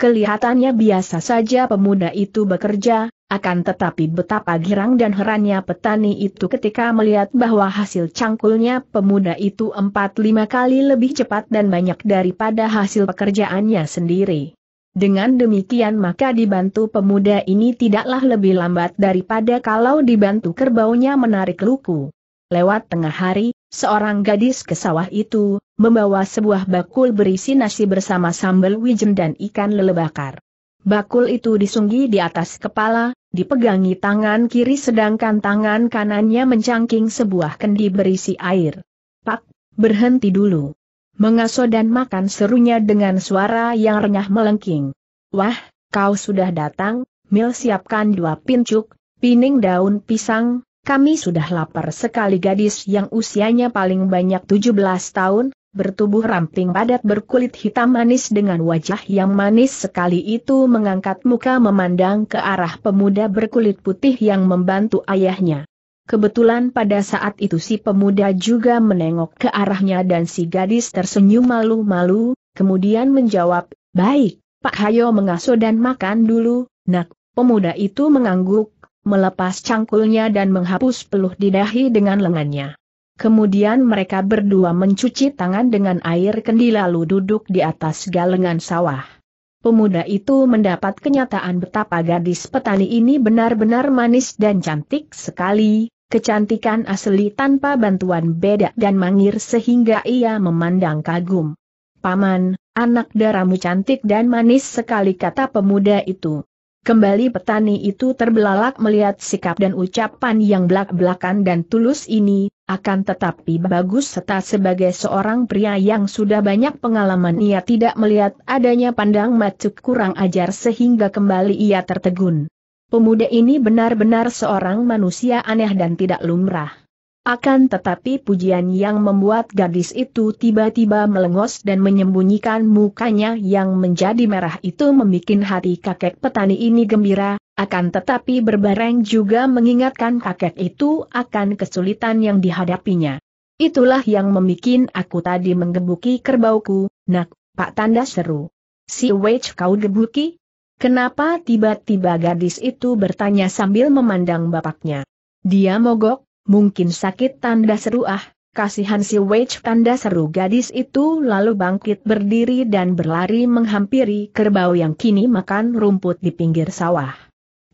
Kelihatannya biasa saja pemuda itu bekerja, akan tetapi betapa girang dan herannya petani itu ketika melihat bahwa hasil cangkulnya pemuda itu empat lima kali lebih cepat dan banyak daripada hasil pekerjaannya sendiri. Dengan demikian maka dibantu pemuda ini tidaklah lebih lambat daripada kalau dibantu kerbaunya menarik luku. Lewat tengah hari, seorang gadis ke sawah itu, membawa sebuah bakul berisi nasi bersama sambal wijen dan ikan lele bakar. Bakul itu disunggi di atas kepala, dipegangi tangan kiri sedangkan tangan kanannya mencangking sebuah kendi berisi air. Pak, berhenti dulu. Mengaso dan makan serunya dengan suara yang renyah melengking. Wah, kau sudah datang, Mil siapkan dua pincuk, pining daun pisang, kami sudah lapar sekali gadis yang usianya paling banyak 17 tahun, bertubuh ramping padat berkulit hitam manis dengan wajah yang manis sekali itu mengangkat muka memandang ke arah pemuda berkulit putih yang membantu ayahnya. Kebetulan pada saat itu si pemuda juga menengok ke arahnya dan si gadis tersenyum malu-malu, kemudian menjawab, Baik, Pak Hayo mengasuh dan makan dulu, nak, pemuda itu mengangguk, melepas cangkulnya dan menghapus peluh di dahi dengan lengannya. Kemudian mereka berdua mencuci tangan dengan air kendi lalu duduk di atas galengan sawah. Pemuda itu mendapat kenyataan betapa gadis petani ini benar-benar manis dan cantik sekali, kecantikan asli tanpa bantuan bedak dan mangir sehingga ia memandang kagum. Paman, anak daramu cantik dan manis sekali kata pemuda itu. Kembali petani itu terbelalak melihat sikap dan ucapan yang belak-belakan dan tulus ini, akan tetapi bagus serta sebagai seorang pria yang sudah banyak pengalaman ia tidak melihat adanya pandang macuk kurang ajar sehingga kembali ia tertegun. Pemuda ini benar-benar seorang manusia aneh dan tidak lumrah. Akan tetapi pujian yang membuat gadis itu tiba-tiba melengos dan menyembunyikan mukanya yang menjadi merah itu membuat hati kakek petani ini gembira, akan tetapi berbareng juga mengingatkan kakek itu akan kesulitan yang dihadapinya. Itulah yang membuat aku tadi menggebuki kerbauku, nak, pak tanda seru. Si Wej kau gebuki? Kenapa tiba-tiba gadis itu bertanya sambil memandang bapaknya. Dia mogok, Mungkin sakit tanda seru ah, kasihan si Wage tanda seru gadis itu lalu bangkit berdiri dan berlari menghampiri kerbau yang kini makan rumput di pinggir sawah.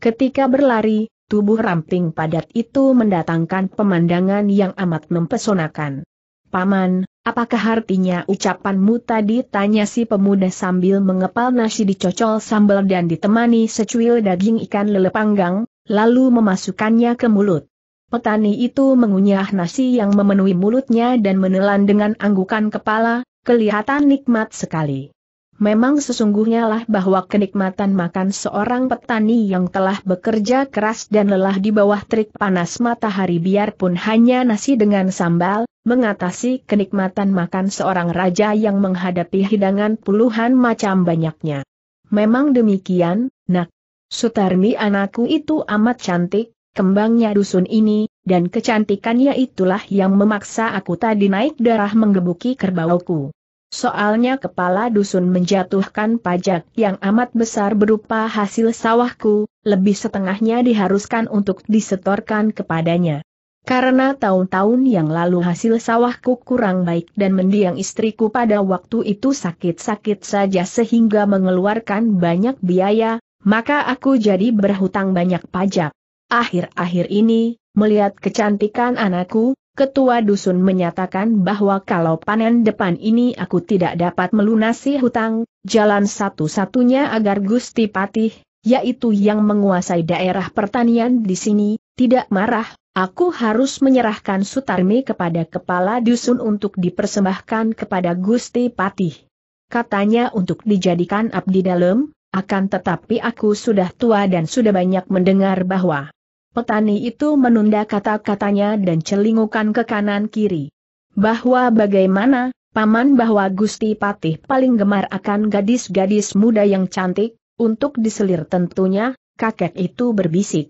Ketika berlari, tubuh ramping padat itu mendatangkan pemandangan yang amat mempesonakan. Paman, apakah artinya ucapanmu tadi? Tanya si pemuda sambil mengepal nasi dicocol sambal dan ditemani secuil daging ikan lele panggang, lalu memasukkannya ke mulut. Petani itu mengunyah nasi yang memenuhi mulutnya dan menelan dengan anggukan kepala, kelihatan nikmat sekali. Memang sesungguhnya lah bahwa kenikmatan makan seorang petani yang telah bekerja keras dan lelah di bawah terik panas matahari biarpun hanya nasi dengan sambal, mengatasi kenikmatan makan seorang raja yang menghadapi hidangan puluhan macam banyaknya. Memang demikian, nak. Sutarmi anakku itu amat cantik, kembangnya dusun ini, dan kecantikannya itulah yang memaksa aku tadi naik darah menggebuki kerbauku. Soalnya kepala dusun menjatuhkan pajak yang amat besar berupa hasil sawahku, lebih setengahnya diharuskan untuk disetorkan kepadanya. Karena tahun-tahun yang lalu hasil sawahku kurang baik dan mendiang istriku pada waktu itu sakit-sakit saja sehingga mengeluarkan banyak biaya, maka aku jadi berhutang banyak pajak. Akhir-akhir ini, melihat kecantikan anakku, ketua dusun menyatakan bahwa kalau panen depan ini aku tidak dapat melunasi hutang, jalan satu-satunya agar Gusti Patih, yaitu yang menguasai daerah pertanian di sini, tidak marah, aku harus menyerahkan Sutarmi kepada kepala dusun untuk dipersembahkan kepada Gusti Patih. Katanya untuk dijadikan abdi dalam, akan tetapi aku sudah tua dan sudah banyak mendengar bahwa Petani itu menunda kata-katanya dan celingukan ke kanan-kiri. Bahwa bagaimana, Paman bahwa Gusti Patih paling gemar akan gadis-gadis muda yang cantik, untuk diselir tentunya, kakek itu berbisik.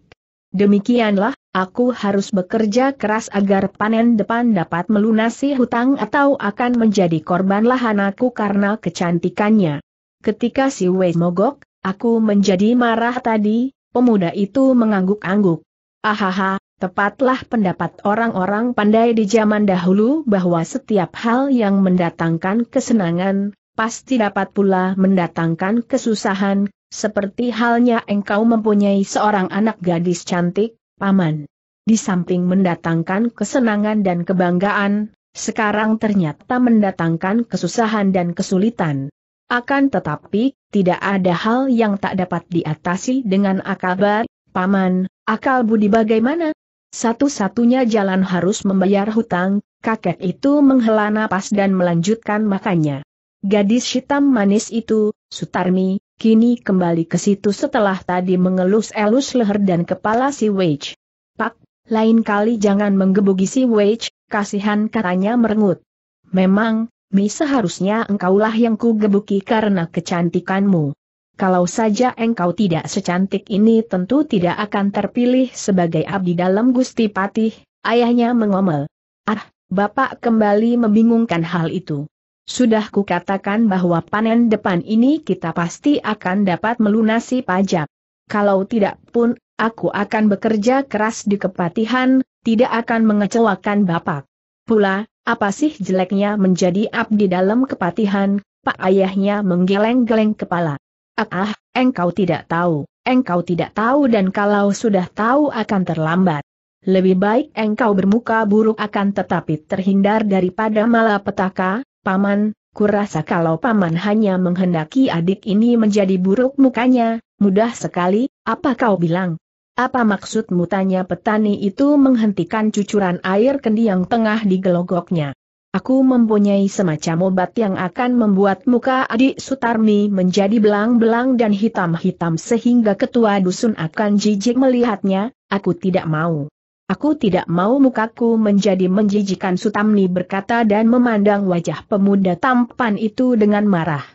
Demikianlah, aku harus bekerja keras agar panen depan dapat melunasi hutang atau akan menjadi korban lahan aku karena kecantikannya. Ketika si Wei mogok, aku menjadi marah tadi, pemuda itu mengangguk-angguk. Ahaha, tepatlah pendapat orang-orang pandai di zaman dahulu bahwa setiap hal yang mendatangkan kesenangan, pasti dapat pula mendatangkan kesusahan, seperti halnya engkau mempunyai seorang anak gadis cantik, paman. Di samping mendatangkan kesenangan dan kebanggaan, sekarang ternyata mendatangkan kesusahan dan kesulitan. Akan tetapi, tidak ada hal yang tak dapat diatasi dengan akabar. Paman, akal budi bagaimana? Satu-satunya jalan harus membayar hutang, kakek itu menghela napas dan melanjutkan makannya. Gadis hitam manis itu, Sutarmi, kini kembali ke situ setelah tadi mengelus-elus leher dan kepala si Wage. Pak, lain kali jangan menggebugi si Wage, kasihan katanya merengut. Memang, Mi seharusnya engkaulah yang kugebuki karena kecantikanmu kalau saja engkau tidak secantik ini tentu tidak akan terpilih sebagai abdi dalam Gusti Patih, ayahnya mengomel. Ah, Bapak kembali membingungkan hal itu. Sudah kukatakan bahwa panen depan ini kita pasti akan dapat melunasi pajak. Kalau tidak pun, aku akan bekerja keras di kepatihan, tidak akan mengecewakan Bapak. Pula, apa sih jeleknya menjadi abdi dalam kepatihan? Pak ayahnya menggeleng-geleng kepala. Ah, engkau tidak tahu, engkau tidak tahu dan kalau sudah tahu akan terlambat. Lebih baik engkau bermuka buruk akan tetapi terhindar daripada malapetaka, paman, kurasa kalau paman hanya menghendaki adik ini menjadi buruk mukanya, mudah sekali, apa kau bilang? Apa maksudmu tanya petani itu menghentikan cucuran air kendi yang tengah digelogoknya? Aku mempunyai semacam obat yang akan membuat muka adik Sutarmi menjadi belang-belang dan hitam-hitam sehingga ketua dusun akan jijik melihatnya, aku tidak mau. Aku tidak mau mukaku menjadi menjijikan Sutarmi berkata dan memandang wajah pemuda tampan itu dengan marah.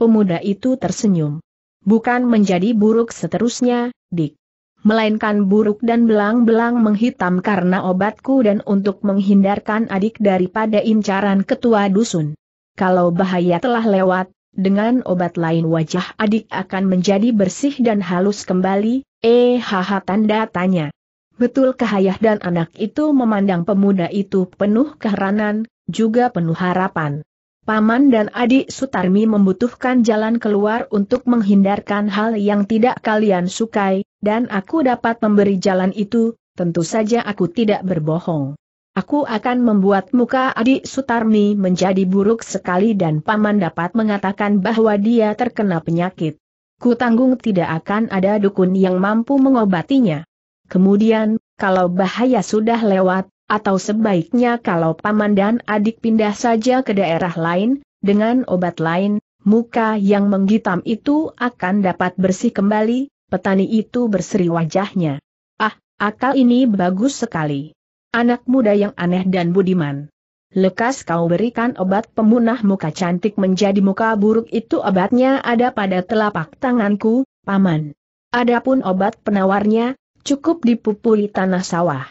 Pemuda itu tersenyum. Bukan menjadi buruk seterusnya, Dik melainkan buruk dan belang-belang menghitam karena obatku dan untuk menghindarkan adik daripada incaran ketua dusun. Kalau bahaya telah lewat, dengan obat lain wajah adik akan menjadi bersih dan halus kembali, eh haha tanda tanya. Betul kahayah dan anak itu memandang pemuda itu penuh keheranan, juga penuh harapan. Paman dan adik Sutarmi membutuhkan jalan keluar untuk menghindarkan hal yang tidak kalian sukai, dan aku dapat memberi jalan itu, tentu saja aku tidak berbohong. Aku akan membuat muka adik Sutarmi menjadi buruk sekali dan Paman dapat mengatakan bahwa dia terkena penyakit. Ku tanggung tidak akan ada dukun yang mampu mengobatinya. Kemudian, kalau bahaya sudah lewat, atau sebaiknya kalau paman dan adik pindah saja ke daerah lain, dengan obat lain, muka yang menghitam itu akan dapat bersih kembali, petani itu berseri wajahnya. Ah, akal ini bagus sekali. Anak muda yang aneh dan budiman. Lekas kau berikan obat pemunah muka cantik menjadi muka buruk itu obatnya ada pada telapak tanganku, paman. Adapun obat penawarnya, cukup dipupuli tanah sawah.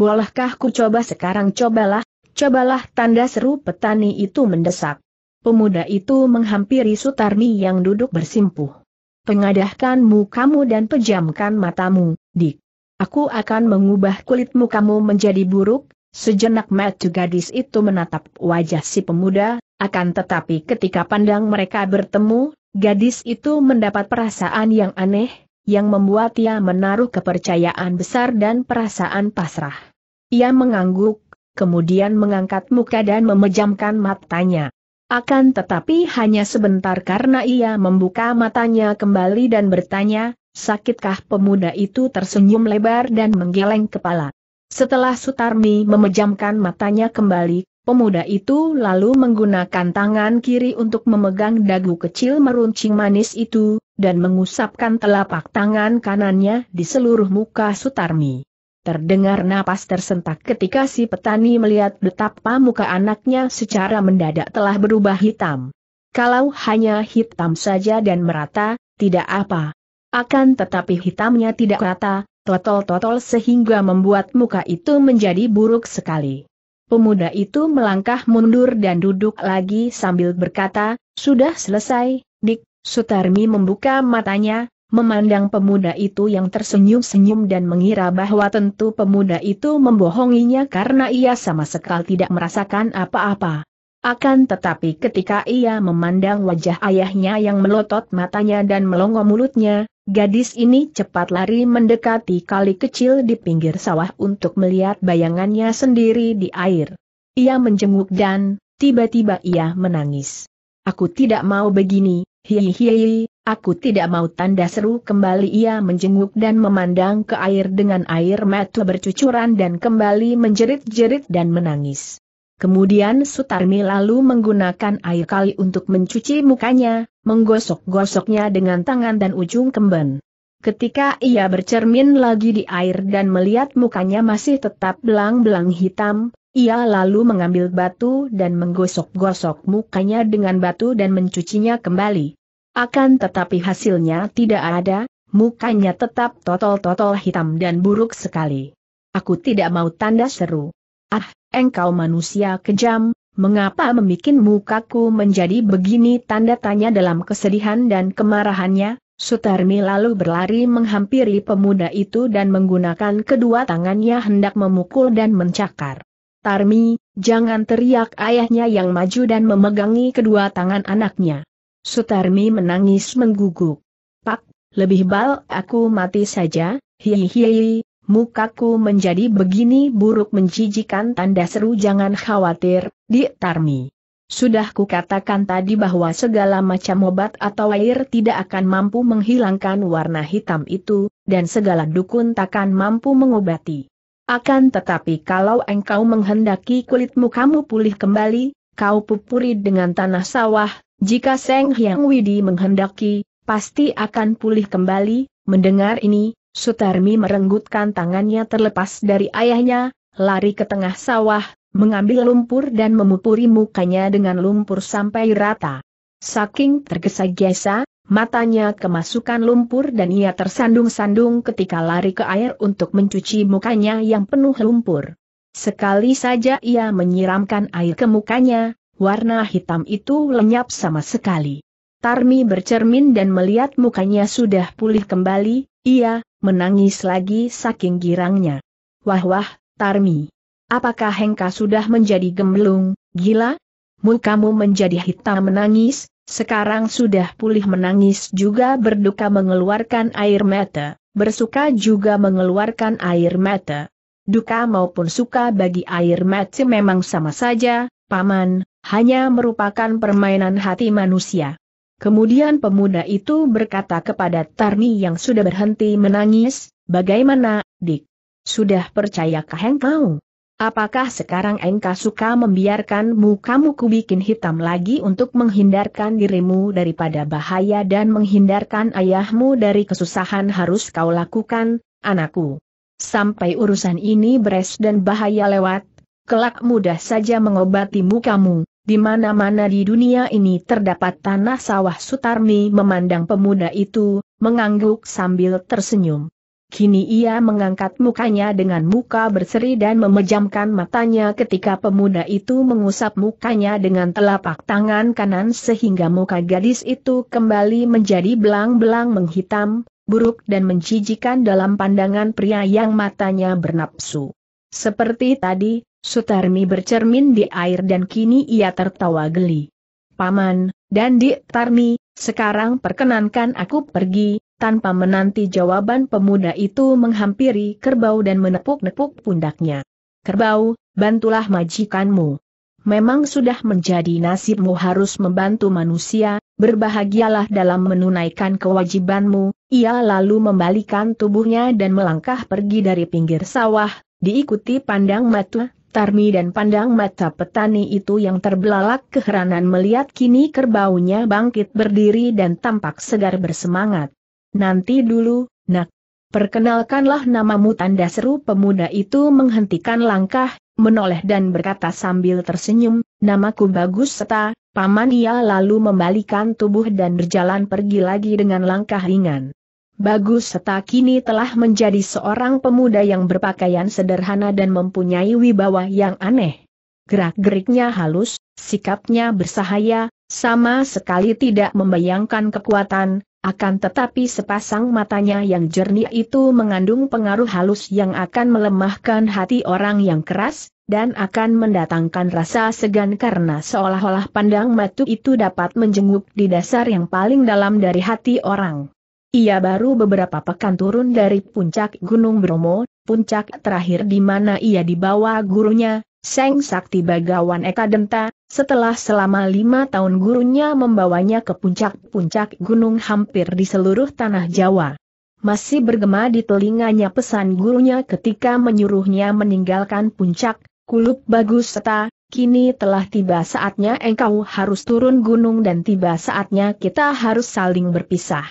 Bolehkah ku coba sekarang cobalah, cobalah tanda seru petani itu mendesak. Pemuda itu menghampiri Sutarmi yang duduk bersimpuh. Pengadahkan mukamu dan pejamkan matamu, dik. Aku akan mengubah kulit mukamu menjadi buruk, sejenak mata gadis itu menatap wajah si pemuda, akan tetapi ketika pandang mereka bertemu, gadis itu mendapat perasaan yang aneh, yang membuat ia menaruh kepercayaan besar dan perasaan pasrah. Ia mengangguk, kemudian mengangkat muka dan memejamkan matanya. Akan tetapi hanya sebentar karena ia membuka matanya kembali dan bertanya, sakitkah pemuda itu tersenyum lebar dan menggeleng kepala. Setelah Sutarmi memejamkan matanya kembali, pemuda itu lalu menggunakan tangan kiri untuk memegang dagu kecil meruncing manis itu, dan mengusapkan telapak tangan kanannya di seluruh muka Sutarmi. Terdengar napas tersentak ketika si petani melihat betapa muka anaknya secara mendadak telah berubah hitam. Kalau hanya hitam saja dan merata, tidak apa. Akan tetapi hitamnya tidak rata, totol-totol sehingga membuat muka itu menjadi buruk sekali. Pemuda itu melangkah mundur dan duduk lagi sambil berkata, Sudah selesai, Dik, Sutarmi membuka matanya, Memandang pemuda itu yang tersenyum-senyum dan mengira bahwa tentu pemuda itu membohonginya karena ia sama sekali tidak merasakan apa-apa. Akan tetapi ketika ia memandang wajah ayahnya yang melotot matanya dan melongo mulutnya, gadis ini cepat lari mendekati kali kecil di pinggir sawah untuk melihat bayangannya sendiri di air. Ia menjenguk dan, tiba-tiba ia menangis. Aku tidak mau begini, hihihi, aku tidak mau tanda seru kembali ia menjenguk dan memandang ke air dengan air mata bercucuran dan kembali menjerit-jerit dan menangis. Kemudian Sutarmi lalu menggunakan air kali untuk mencuci mukanya, menggosok-gosoknya dengan tangan dan ujung kemben. Ketika ia bercermin lagi di air dan melihat mukanya masih tetap belang-belang hitam, ia lalu mengambil batu dan menggosok-gosok mukanya dengan batu dan mencucinya kembali. Akan tetapi hasilnya tidak ada, mukanya tetap totol-totol hitam dan buruk sekali. Aku tidak mau tanda seru. Ah, engkau manusia kejam, mengapa membuat mukaku menjadi begini tanda tanya dalam kesedihan dan kemarahannya? Sutarmi lalu berlari menghampiri pemuda itu dan menggunakan kedua tangannya hendak memukul dan mencakar. Tarmi, jangan teriak ayahnya yang maju dan memegangi kedua tangan anaknya. Sutarmi menangis mengguguk. Pak, lebih bal aku mati saja, hihihi, mukaku menjadi begini buruk menjijikan tanda seru jangan khawatir, di Tarmi. Sudah kukatakan tadi bahwa segala macam obat atau air tidak akan mampu menghilangkan warna hitam itu, dan segala dukun takkan mampu mengobati. Akan tetapi kalau engkau menghendaki kulitmu kamu pulih kembali, kau pupuri dengan tanah sawah, jika Seng Hyang Widi menghendaki, pasti akan pulih kembali, mendengar ini, Sutarmi merenggutkan tangannya terlepas dari ayahnya, lari ke tengah sawah, mengambil lumpur dan memupuri mukanya dengan lumpur sampai rata. Saking tergesa-gesa, matanya kemasukan lumpur dan ia tersandung-sandung ketika lari ke air untuk mencuci mukanya yang penuh lumpur. Sekali saja ia menyiramkan air ke mukanya, warna hitam itu lenyap sama sekali. Tarmi bercermin dan melihat mukanya sudah pulih kembali, ia menangis lagi saking girangnya. Wah wah, Tarmi. Apakah Hengka sudah menjadi gemblung, gila? Mukamu menjadi hitam menangis, sekarang sudah pulih menangis juga berduka mengeluarkan air mata, bersuka juga mengeluarkan air mata. Duka maupun suka bagi air mata memang sama saja, Paman, hanya merupakan permainan hati manusia. Kemudian pemuda itu berkata kepada Tarni yang sudah berhenti menangis, bagaimana, Dik? Sudah percayakah engkau? Apakah sekarang engkau suka membiarkanmu kamu kubikin hitam lagi untuk menghindarkan dirimu daripada bahaya dan menghindarkan ayahmu dari kesusahan harus kau lakukan, anakku. Sampai urusan ini beres dan bahaya lewat, kelak mudah saja mengobatimu kamu, di mana-mana di dunia ini terdapat tanah sawah Sutarmi memandang pemuda itu, mengangguk sambil tersenyum. Kini ia mengangkat mukanya dengan muka berseri dan memejamkan matanya ketika pemuda itu mengusap mukanya dengan telapak tangan kanan sehingga muka gadis itu kembali menjadi belang-belang menghitam, buruk dan menjijikan dalam pandangan pria yang matanya bernapsu. Seperti tadi, Sutarmi bercermin di air dan kini ia tertawa geli. Paman, dan di Tarmi, sekarang perkenankan aku pergi, tanpa menanti jawaban pemuda itu menghampiri kerbau dan menepuk-nepuk pundaknya. Kerbau, bantulah majikanmu. Memang sudah menjadi nasibmu harus membantu manusia, berbahagialah dalam menunaikan kewajibanmu, ia lalu membalikan tubuhnya dan melangkah pergi dari pinggir sawah, diikuti pandang mata Tarmi dan pandang mata petani itu yang terbelalak keheranan melihat kini kerbaunya bangkit berdiri dan tampak segar bersemangat. Nanti dulu, nak. Perkenalkanlah namamu tanda seru pemuda itu menghentikan langkah, menoleh dan berkata sambil tersenyum, namaku Bagus Seta, paman ia lalu membalikan tubuh dan berjalan pergi lagi dengan langkah ringan. Bagus Seta kini telah menjadi seorang pemuda yang berpakaian sederhana dan mempunyai wibawa yang aneh. Gerak-geriknya halus, sikapnya bersahaya, sama sekali tidak membayangkan kekuatan, akan tetapi sepasang matanya yang jernih itu mengandung pengaruh halus yang akan melemahkan hati orang yang keras, dan akan mendatangkan rasa segan karena seolah-olah pandang matu itu dapat menjenguk di dasar yang paling dalam dari hati orang. Ia baru beberapa pekan turun dari puncak Gunung Bromo, puncak terakhir di mana ia dibawa gurunya, Seng Sakti Bagawan Eka Denta, setelah selama lima tahun gurunya membawanya ke puncak-puncak gunung hampir di seluruh tanah Jawa. Masih bergema di telinganya pesan gurunya ketika menyuruhnya meninggalkan puncak, kulup bagus serta, kini telah tiba saatnya engkau harus turun gunung dan tiba saatnya kita harus saling berpisah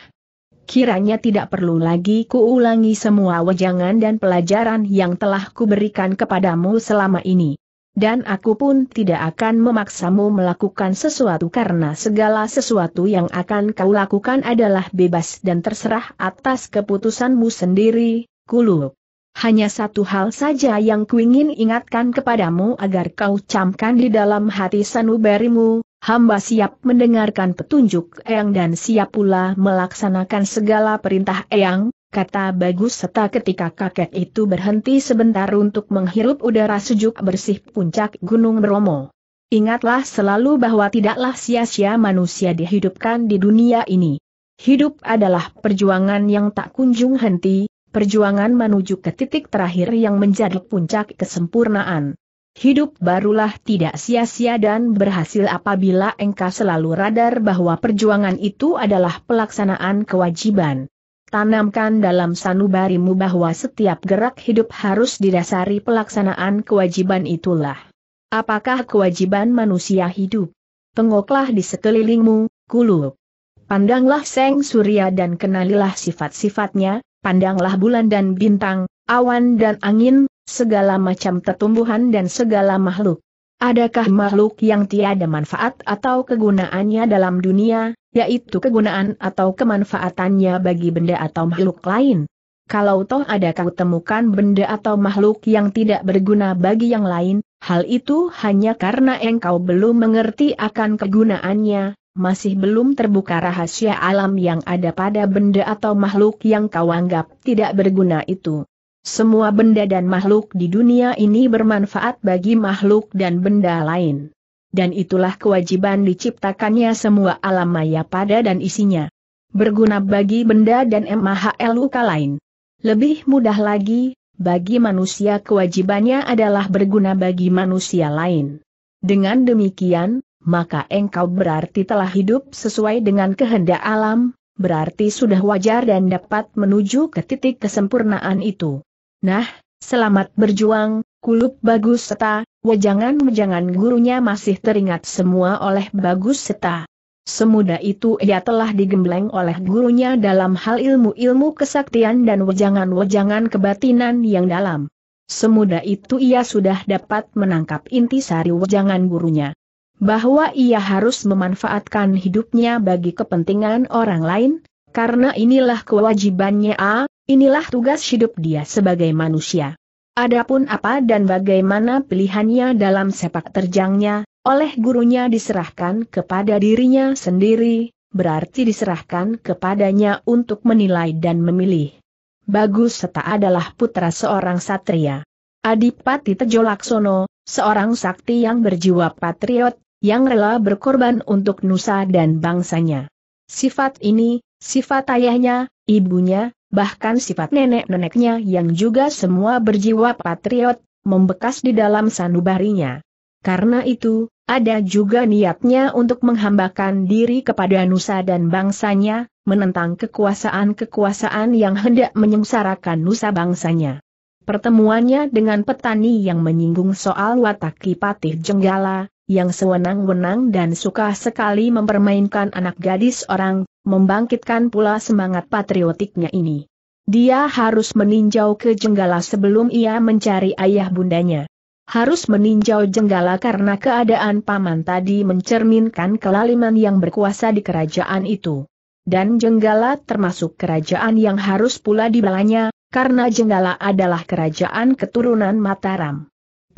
kiranya tidak perlu lagi kuulangi semua wejangan dan pelajaran yang telah kuberikan kepadamu selama ini. Dan aku pun tidak akan memaksamu melakukan sesuatu karena segala sesuatu yang akan kau lakukan adalah bebas dan terserah atas keputusanmu sendiri, Kulu. Hanya satu hal saja yang kuingin ingatkan kepadamu agar kau camkan di dalam hati sanubarimu, hamba siap mendengarkan petunjuk Eyang dan siap pula melaksanakan segala perintah Eyang, kata Bagus serta ketika kakek itu berhenti sebentar untuk menghirup udara sejuk bersih puncak Gunung Bromo. Ingatlah selalu bahwa tidaklah sia-sia manusia dihidupkan di dunia ini. Hidup adalah perjuangan yang tak kunjung henti, perjuangan menuju ke titik terakhir yang menjadi puncak kesempurnaan. Hidup barulah tidak sia-sia dan berhasil apabila engkau selalu radar bahwa perjuangan itu adalah pelaksanaan kewajiban. Tanamkan dalam sanubarimu bahwa setiap gerak hidup harus didasari pelaksanaan kewajiban itulah. Apakah kewajiban manusia hidup? Tengoklah di sekelilingmu, kuluk. Pandanglah seng surya dan kenalilah sifat-sifatnya, pandanglah bulan dan bintang, awan dan angin, segala macam tetumbuhan dan segala makhluk. Adakah makhluk yang tiada manfaat atau kegunaannya dalam dunia, yaitu kegunaan atau kemanfaatannya bagi benda atau makhluk lain? Kalau toh ada kau temukan benda atau makhluk yang tidak berguna bagi yang lain, hal itu hanya karena engkau belum mengerti akan kegunaannya, masih belum terbuka rahasia alam yang ada pada benda atau makhluk yang kau anggap tidak berguna itu. Semua benda dan makhluk di dunia ini bermanfaat bagi makhluk dan benda lain. Dan itulah kewajiban diciptakannya semua alam maya pada dan isinya. Berguna bagi benda dan MHLUK lain. Lebih mudah lagi, bagi manusia kewajibannya adalah berguna bagi manusia lain. Dengan demikian, maka engkau berarti telah hidup sesuai dengan kehendak alam, berarti sudah wajar dan dapat menuju ke titik kesempurnaan itu. Nah, selamat berjuang, kulup bagus seta, wejangan-wejangan gurunya masih teringat semua oleh bagus seta. Semudah itu ia telah digembleng oleh gurunya dalam hal ilmu-ilmu kesaktian dan wejangan-wejangan kebatinan yang dalam. Semudah itu ia sudah dapat menangkap inti sari wejangan gurunya. Bahwa ia harus memanfaatkan hidupnya bagi kepentingan orang lain, karena inilah kewajibannya A, Inilah tugas hidup dia sebagai manusia. Adapun apa dan bagaimana pilihannya dalam sepak terjangnya, oleh gurunya diserahkan kepada dirinya sendiri, berarti diserahkan kepadanya untuk menilai dan memilih. Bagus Seta adalah putra seorang satria. Adipati Tejo Laksono, seorang sakti yang berjiwa patriot, yang rela berkorban untuk nusa dan bangsanya. Sifat ini, sifat ayahnya, ibunya, bahkan sifat nenek-neneknya yang juga semua berjiwa patriot, membekas di dalam sanubarinya. Karena itu, ada juga niatnya untuk menghambakan diri kepada nusa dan bangsanya, menentang kekuasaan-kekuasaan yang hendak menyengsarakan nusa bangsanya. Pertemuannya dengan petani yang menyinggung soal watak Kipatih Jenggala, yang sewenang-wenang dan suka sekali mempermainkan anak gadis orang, membangkitkan pula semangat patriotiknya ini. Dia harus meninjau ke Jenggala sebelum ia mencari ayah bundanya. Harus meninjau Jenggala karena keadaan paman tadi mencerminkan kelaliman yang berkuasa di kerajaan itu. Dan Jenggala termasuk kerajaan yang harus pula dibelanya, karena Jenggala adalah kerajaan keturunan Mataram.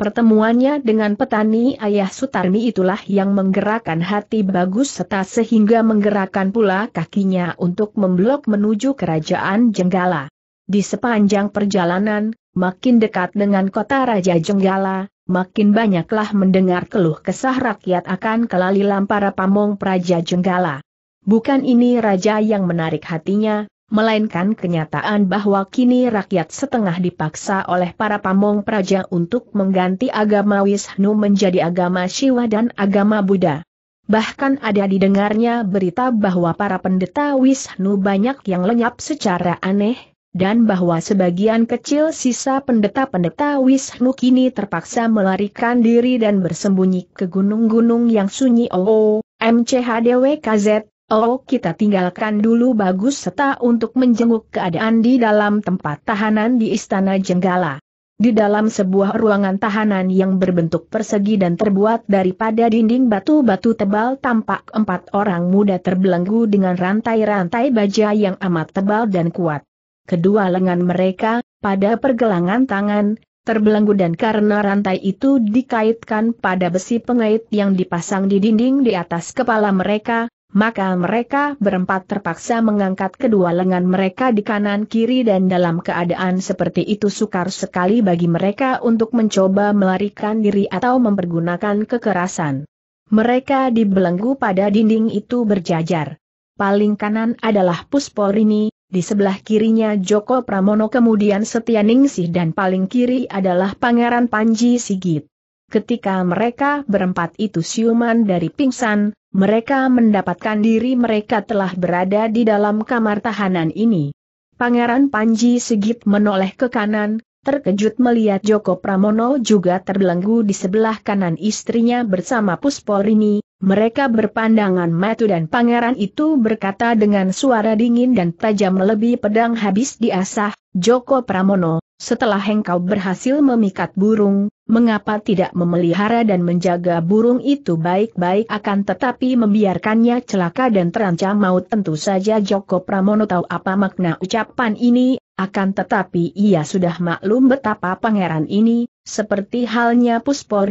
Pertemuannya dengan petani ayah Sutarni itulah yang menggerakkan hati bagus serta sehingga menggerakkan pula kakinya untuk memblok menuju kerajaan Jenggala. Di sepanjang perjalanan, makin dekat dengan kota Raja Jenggala, makin banyaklah mendengar keluh kesah rakyat akan kelalilam para pamong Praja Jenggala. Bukan ini raja yang menarik hatinya, melainkan kenyataan bahwa kini rakyat setengah dipaksa oleh para pamong praja untuk mengganti agama Wisnu menjadi agama Shiva dan agama Buddha. Bahkan ada didengarnya berita bahwa para pendeta Wisnu banyak yang lenyap secara aneh, dan bahwa sebagian kecil sisa pendeta-pendeta Wisnu kini terpaksa melarikan diri dan bersembunyi ke gunung-gunung yang sunyi OO, oh, MCHDWKZ, Oh kita tinggalkan dulu bagus Seta untuk menjenguk keadaan di dalam tempat tahanan di Istana Jenggala. Di dalam sebuah ruangan tahanan yang berbentuk persegi dan terbuat daripada dinding batu-batu tebal tampak empat orang muda terbelenggu dengan rantai-rantai baja yang amat tebal dan kuat. Kedua lengan mereka, pada pergelangan tangan, terbelenggu dan karena rantai itu dikaitkan pada besi pengait yang dipasang di dinding di atas kepala mereka, maka mereka berempat terpaksa mengangkat kedua lengan mereka di kanan kiri dan dalam keadaan seperti itu sukar sekali bagi mereka untuk mencoba melarikan diri atau mempergunakan kekerasan. Mereka dibelenggu pada dinding itu berjajar. Paling kanan adalah Pusporini, di sebelah kirinya Joko Pramono kemudian Ningsih dan paling kiri adalah Pangeran Panji Sigit. Ketika mereka berempat itu siuman dari pingsan, mereka mendapatkan diri mereka telah berada di dalam kamar tahanan ini. Pangeran Panji Sigit menoleh ke kanan, terkejut melihat Joko Pramono juga terbelenggu di sebelah kanan istrinya bersama Puspolrini. Mereka berpandangan matu dan pangeran itu berkata dengan suara dingin dan tajam lebih pedang habis diasah, Joko Pramono, setelah engkau berhasil memikat burung, mengapa tidak memelihara dan menjaga burung itu baik-baik akan tetapi membiarkannya celaka dan terancam maut tentu saja Joko Pramono tahu apa makna ucapan ini, akan tetapi ia sudah maklum betapa pangeran ini, seperti halnya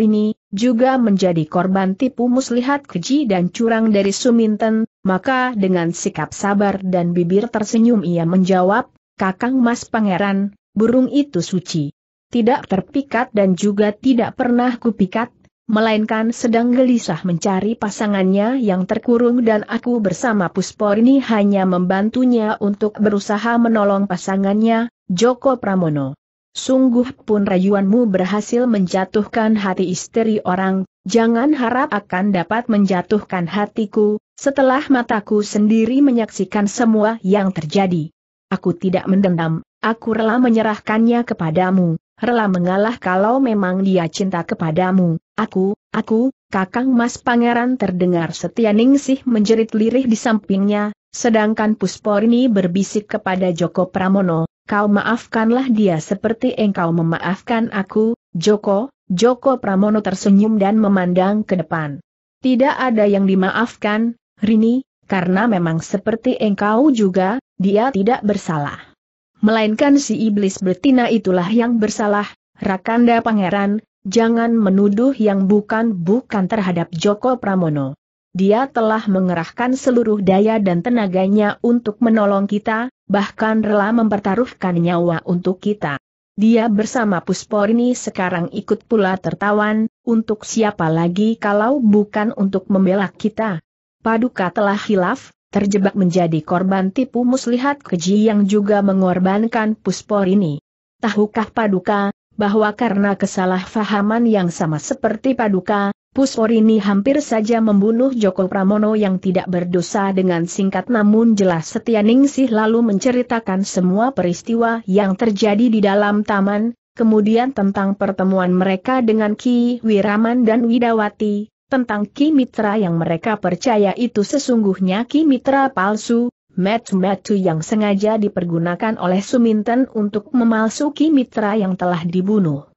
ini juga menjadi korban tipu muslihat keji dan curang dari Suminten, maka dengan sikap sabar dan bibir tersenyum ia menjawab, Kakang Mas Pangeran, burung itu suci. Tidak terpikat dan juga tidak pernah kupikat, melainkan sedang gelisah mencari pasangannya yang terkurung dan aku bersama Pusporni hanya membantunya untuk berusaha menolong pasangannya, Joko Pramono. Sungguh pun rayuanmu berhasil menjatuhkan hati istri orang, jangan harap akan dapat menjatuhkan hatiku, setelah mataku sendiri menyaksikan semua yang terjadi. Aku tidak mendendam, Aku rela menyerahkannya kepadamu, rela mengalah kalau memang dia cinta kepadamu. Aku, aku, Kakang Mas Pangeran terdengar setia ningsih menjerit lirih di sampingnya, sedangkan Pusporini berbisik kepada Joko Pramono, kau maafkanlah dia seperti engkau memaafkan aku, Joko, Joko Pramono tersenyum dan memandang ke depan. Tidak ada yang dimaafkan, Rini, karena memang seperti engkau juga, dia tidak bersalah melainkan si iblis betina itulah yang bersalah, Rakanda Pangeran, jangan menuduh yang bukan-bukan terhadap Joko Pramono. Dia telah mengerahkan seluruh daya dan tenaganya untuk menolong kita, bahkan rela mempertaruhkan nyawa untuk kita. Dia bersama Pusporini sekarang ikut pula tertawan, untuk siapa lagi kalau bukan untuk membela kita. Paduka telah hilaf, terjebak menjadi korban tipu muslihat keji yang juga mengorbankan puspor ini. Tahukah Paduka, bahwa karena kesalahpahaman yang sama seperti Paduka, Puspor ini hampir saja membunuh Joko Pramono yang tidak berdosa dengan singkat namun jelas Setia Ningsih lalu menceritakan semua peristiwa yang terjadi di dalam taman, kemudian tentang pertemuan mereka dengan Ki Wiraman dan Widawati, tentang Kimitra yang mereka percaya itu sesungguhnya Kimitra palsu, Metu-metu yang sengaja dipergunakan oleh Suminten untuk memalsuki mitra yang telah dibunuh.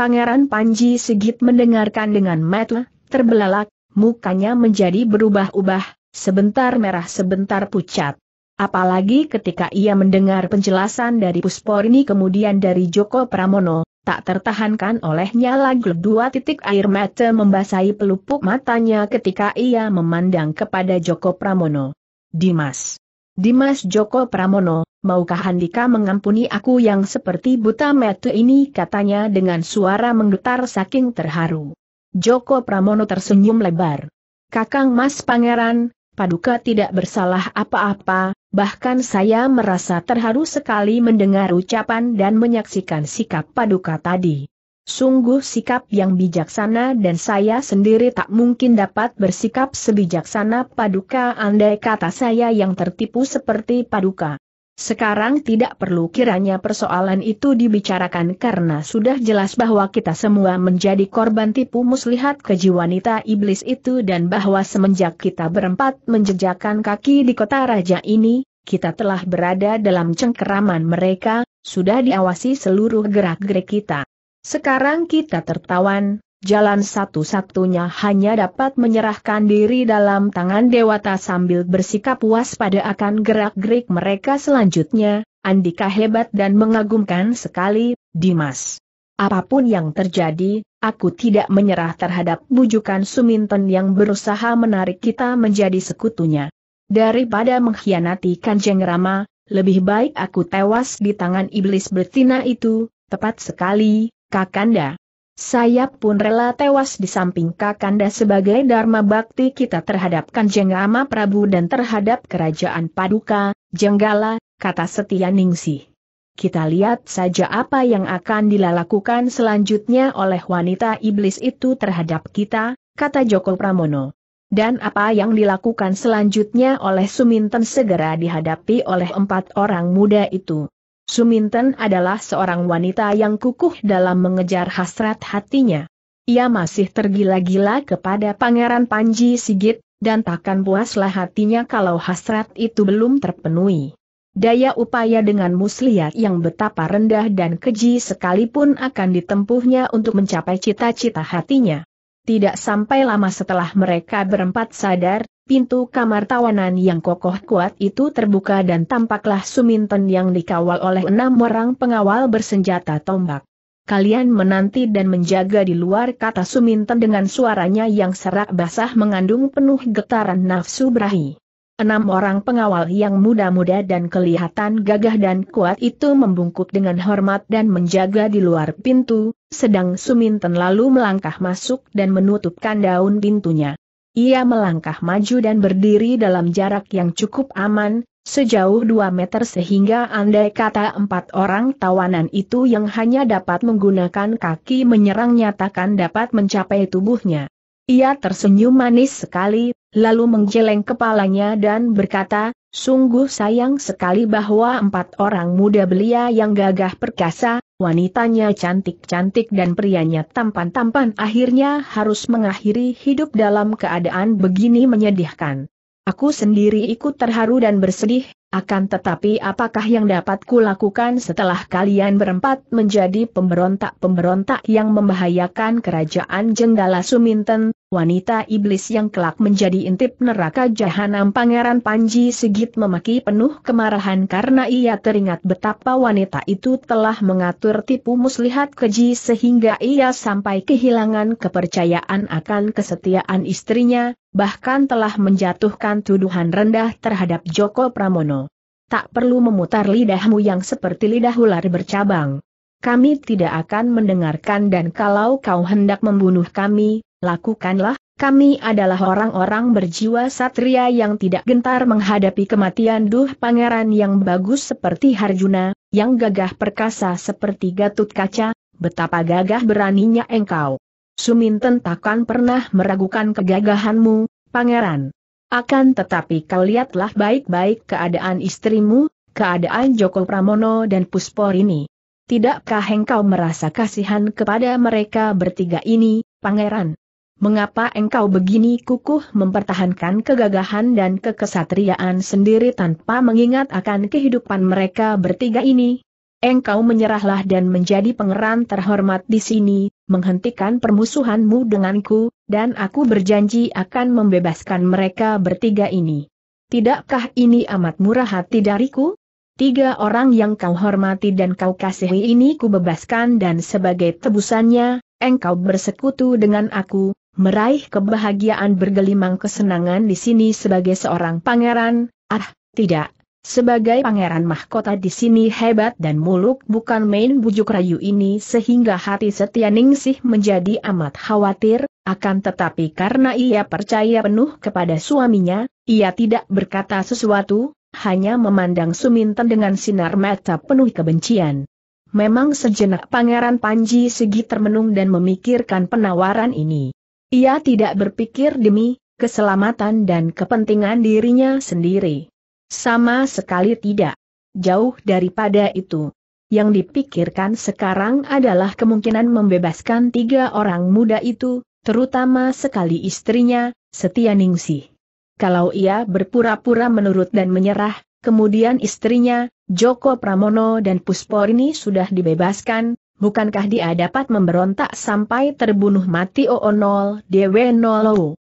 Pangeran Panji Sigit mendengarkan dengan metu, terbelalak, mukanya menjadi berubah-ubah, sebentar merah sebentar pucat. Apalagi ketika ia mendengar penjelasan dari Pusporni kemudian dari Joko Pramono, tak tertahankan oleh nyala dua titik air mata membasahi pelupuk matanya ketika ia memandang kepada Joko Pramono. Dimas. Dimas Joko Pramono, maukah Handika mengampuni aku yang seperti buta metu ini katanya dengan suara menggetar saking terharu. Joko Pramono tersenyum lebar. Kakang Mas Pangeran, Paduka tidak bersalah apa-apa, bahkan saya merasa terharu sekali mendengar ucapan dan menyaksikan sikap Paduka tadi. Sungguh sikap yang bijaksana dan saya sendiri tak mungkin dapat bersikap sebijaksana Paduka andai kata saya yang tertipu seperti Paduka. Sekarang tidak perlu kiranya persoalan itu dibicarakan karena sudah jelas bahwa kita semua menjadi korban tipu muslihat keji wanita iblis itu dan bahwa semenjak kita berempat menjejakkan kaki di kota raja ini, kita telah berada dalam cengkeraman mereka, sudah diawasi seluruh gerak-gerik kita. Sekarang kita tertawan, Jalan satu-satunya hanya dapat menyerahkan diri dalam tangan Dewata sambil bersikap puas pada akan gerak-gerik mereka selanjutnya, Andika hebat dan mengagumkan sekali, Dimas. Apapun yang terjadi, aku tidak menyerah terhadap bujukan Suminten yang berusaha menarik kita menjadi sekutunya. Daripada mengkhianati Kanjeng Rama, lebih baik aku tewas di tangan iblis betina itu, tepat sekali, Kakanda. Saya pun rela tewas di samping Kakanda sebagai Dharma Bakti kita terhadap Kanjeng Ama Prabu dan terhadap Kerajaan Paduka, Jenggala, kata Setia Ningsih. Kita lihat saja apa yang akan dilakukan selanjutnya oleh wanita iblis itu terhadap kita, kata Joko Pramono. Dan apa yang dilakukan selanjutnya oleh Suminten segera dihadapi oleh empat orang muda itu. Suminten adalah seorang wanita yang kukuh dalam mengejar hasrat hatinya. Ia masih tergila-gila kepada Pangeran Panji Sigit, dan takkan puaslah hatinya kalau hasrat itu belum terpenuhi. Daya upaya dengan muslihat yang betapa rendah dan keji sekalipun akan ditempuhnya untuk mencapai cita-cita hatinya. Tidak sampai lama setelah mereka berempat sadar, Pintu kamar tawanan yang kokoh kuat itu terbuka dan tampaklah Suminten yang dikawal oleh enam orang pengawal bersenjata tombak. Kalian menanti dan menjaga di luar kata Suminten dengan suaranya yang serak basah mengandung penuh getaran nafsu berahi. Enam orang pengawal yang muda-muda dan kelihatan gagah dan kuat itu membungkuk dengan hormat dan menjaga di luar pintu, sedang Suminten lalu melangkah masuk dan menutupkan daun pintunya. Ia melangkah maju dan berdiri dalam jarak yang cukup aman, sejauh 2 meter sehingga andai kata empat orang tawanan itu yang hanya dapat menggunakan kaki menyerang nyatakan dapat mencapai tubuhnya. Ia tersenyum manis sekali, lalu menggeleng kepalanya dan berkata, Sungguh sayang sekali bahwa empat orang muda belia yang gagah perkasa, Wanitanya cantik-cantik dan prianya tampan-tampan akhirnya harus mengakhiri hidup dalam keadaan begini menyedihkan. Aku sendiri ikut terharu dan bersedih, akan tetapi apakah yang dapat kulakukan setelah kalian berempat menjadi pemberontak-pemberontak yang membahayakan kerajaan Jenggala Suminten, wanita iblis yang kelak menjadi intip neraka jahanam Pangeran Panji Sigit memaki penuh kemarahan karena ia teringat betapa wanita itu telah mengatur tipu muslihat keji sehingga ia sampai kehilangan kepercayaan akan kesetiaan istrinya, bahkan telah menjatuhkan tuduhan rendah terhadap Joko Pramono. Tak perlu memutar lidahmu yang seperti lidah ular bercabang. Kami tidak akan mendengarkan dan kalau kau hendak membunuh kami, lakukanlah, kami adalah orang-orang berjiwa satria yang tidak gentar menghadapi kematian duh pangeran yang bagus seperti Harjuna, yang gagah perkasa seperti Gatut Kaca, betapa gagah beraninya engkau. Suminten takkan pernah meragukan kegagahanmu, pangeran. Akan tetapi kau lihatlah baik-baik keadaan istrimu, keadaan Joko Pramono dan Puspor ini. Tidakkah engkau merasa kasihan kepada mereka bertiga ini, pangeran? Mengapa engkau begini kukuh mempertahankan kegagahan dan kekesatriaan sendiri tanpa mengingat akan kehidupan mereka bertiga ini? Engkau menyerahlah dan menjadi pangeran terhormat di sini, menghentikan permusuhanmu denganku, dan aku berjanji akan membebaskan mereka bertiga ini. Tidakkah ini amat murah hati dariku? Tiga orang yang kau hormati dan kau kasihi ini kubebaskan dan sebagai tebusannya, engkau bersekutu dengan aku, meraih kebahagiaan bergelimang kesenangan di sini sebagai seorang pangeran, ah, tidak. Sebagai pangeran mahkota di sini hebat dan muluk bukan main bujuk rayu ini sehingga hati setia Ningsih menjadi amat khawatir, akan tetapi karena ia percaya penuh kepada suaminya, ia tidak berkata sesuatu, hanya memandang Suminten dengan sinar mata penuh kebencian. Memang sejenak Pangeran Panji segi termenung dan memikirkan penawaran ini. Ia tidak berpikir demi keselamatan dan kepentingan dirinya sendiri. Sama sekali tidak. Jauh daripada itu. Yang dipikirkan sekarang adalah kemungkinan membebaskan tiga orang muda itu, terutama sekali istrinya, Setia Ningsih. Kalau ia berpura-pura menurut dan menyerah, kemudian istrinya, Joko Pramono dan Puspor sudah dibebaskan, bukankah dia dapat memberontak sampai terbunuh mati Oonol oh, oh, Dewe Nolou?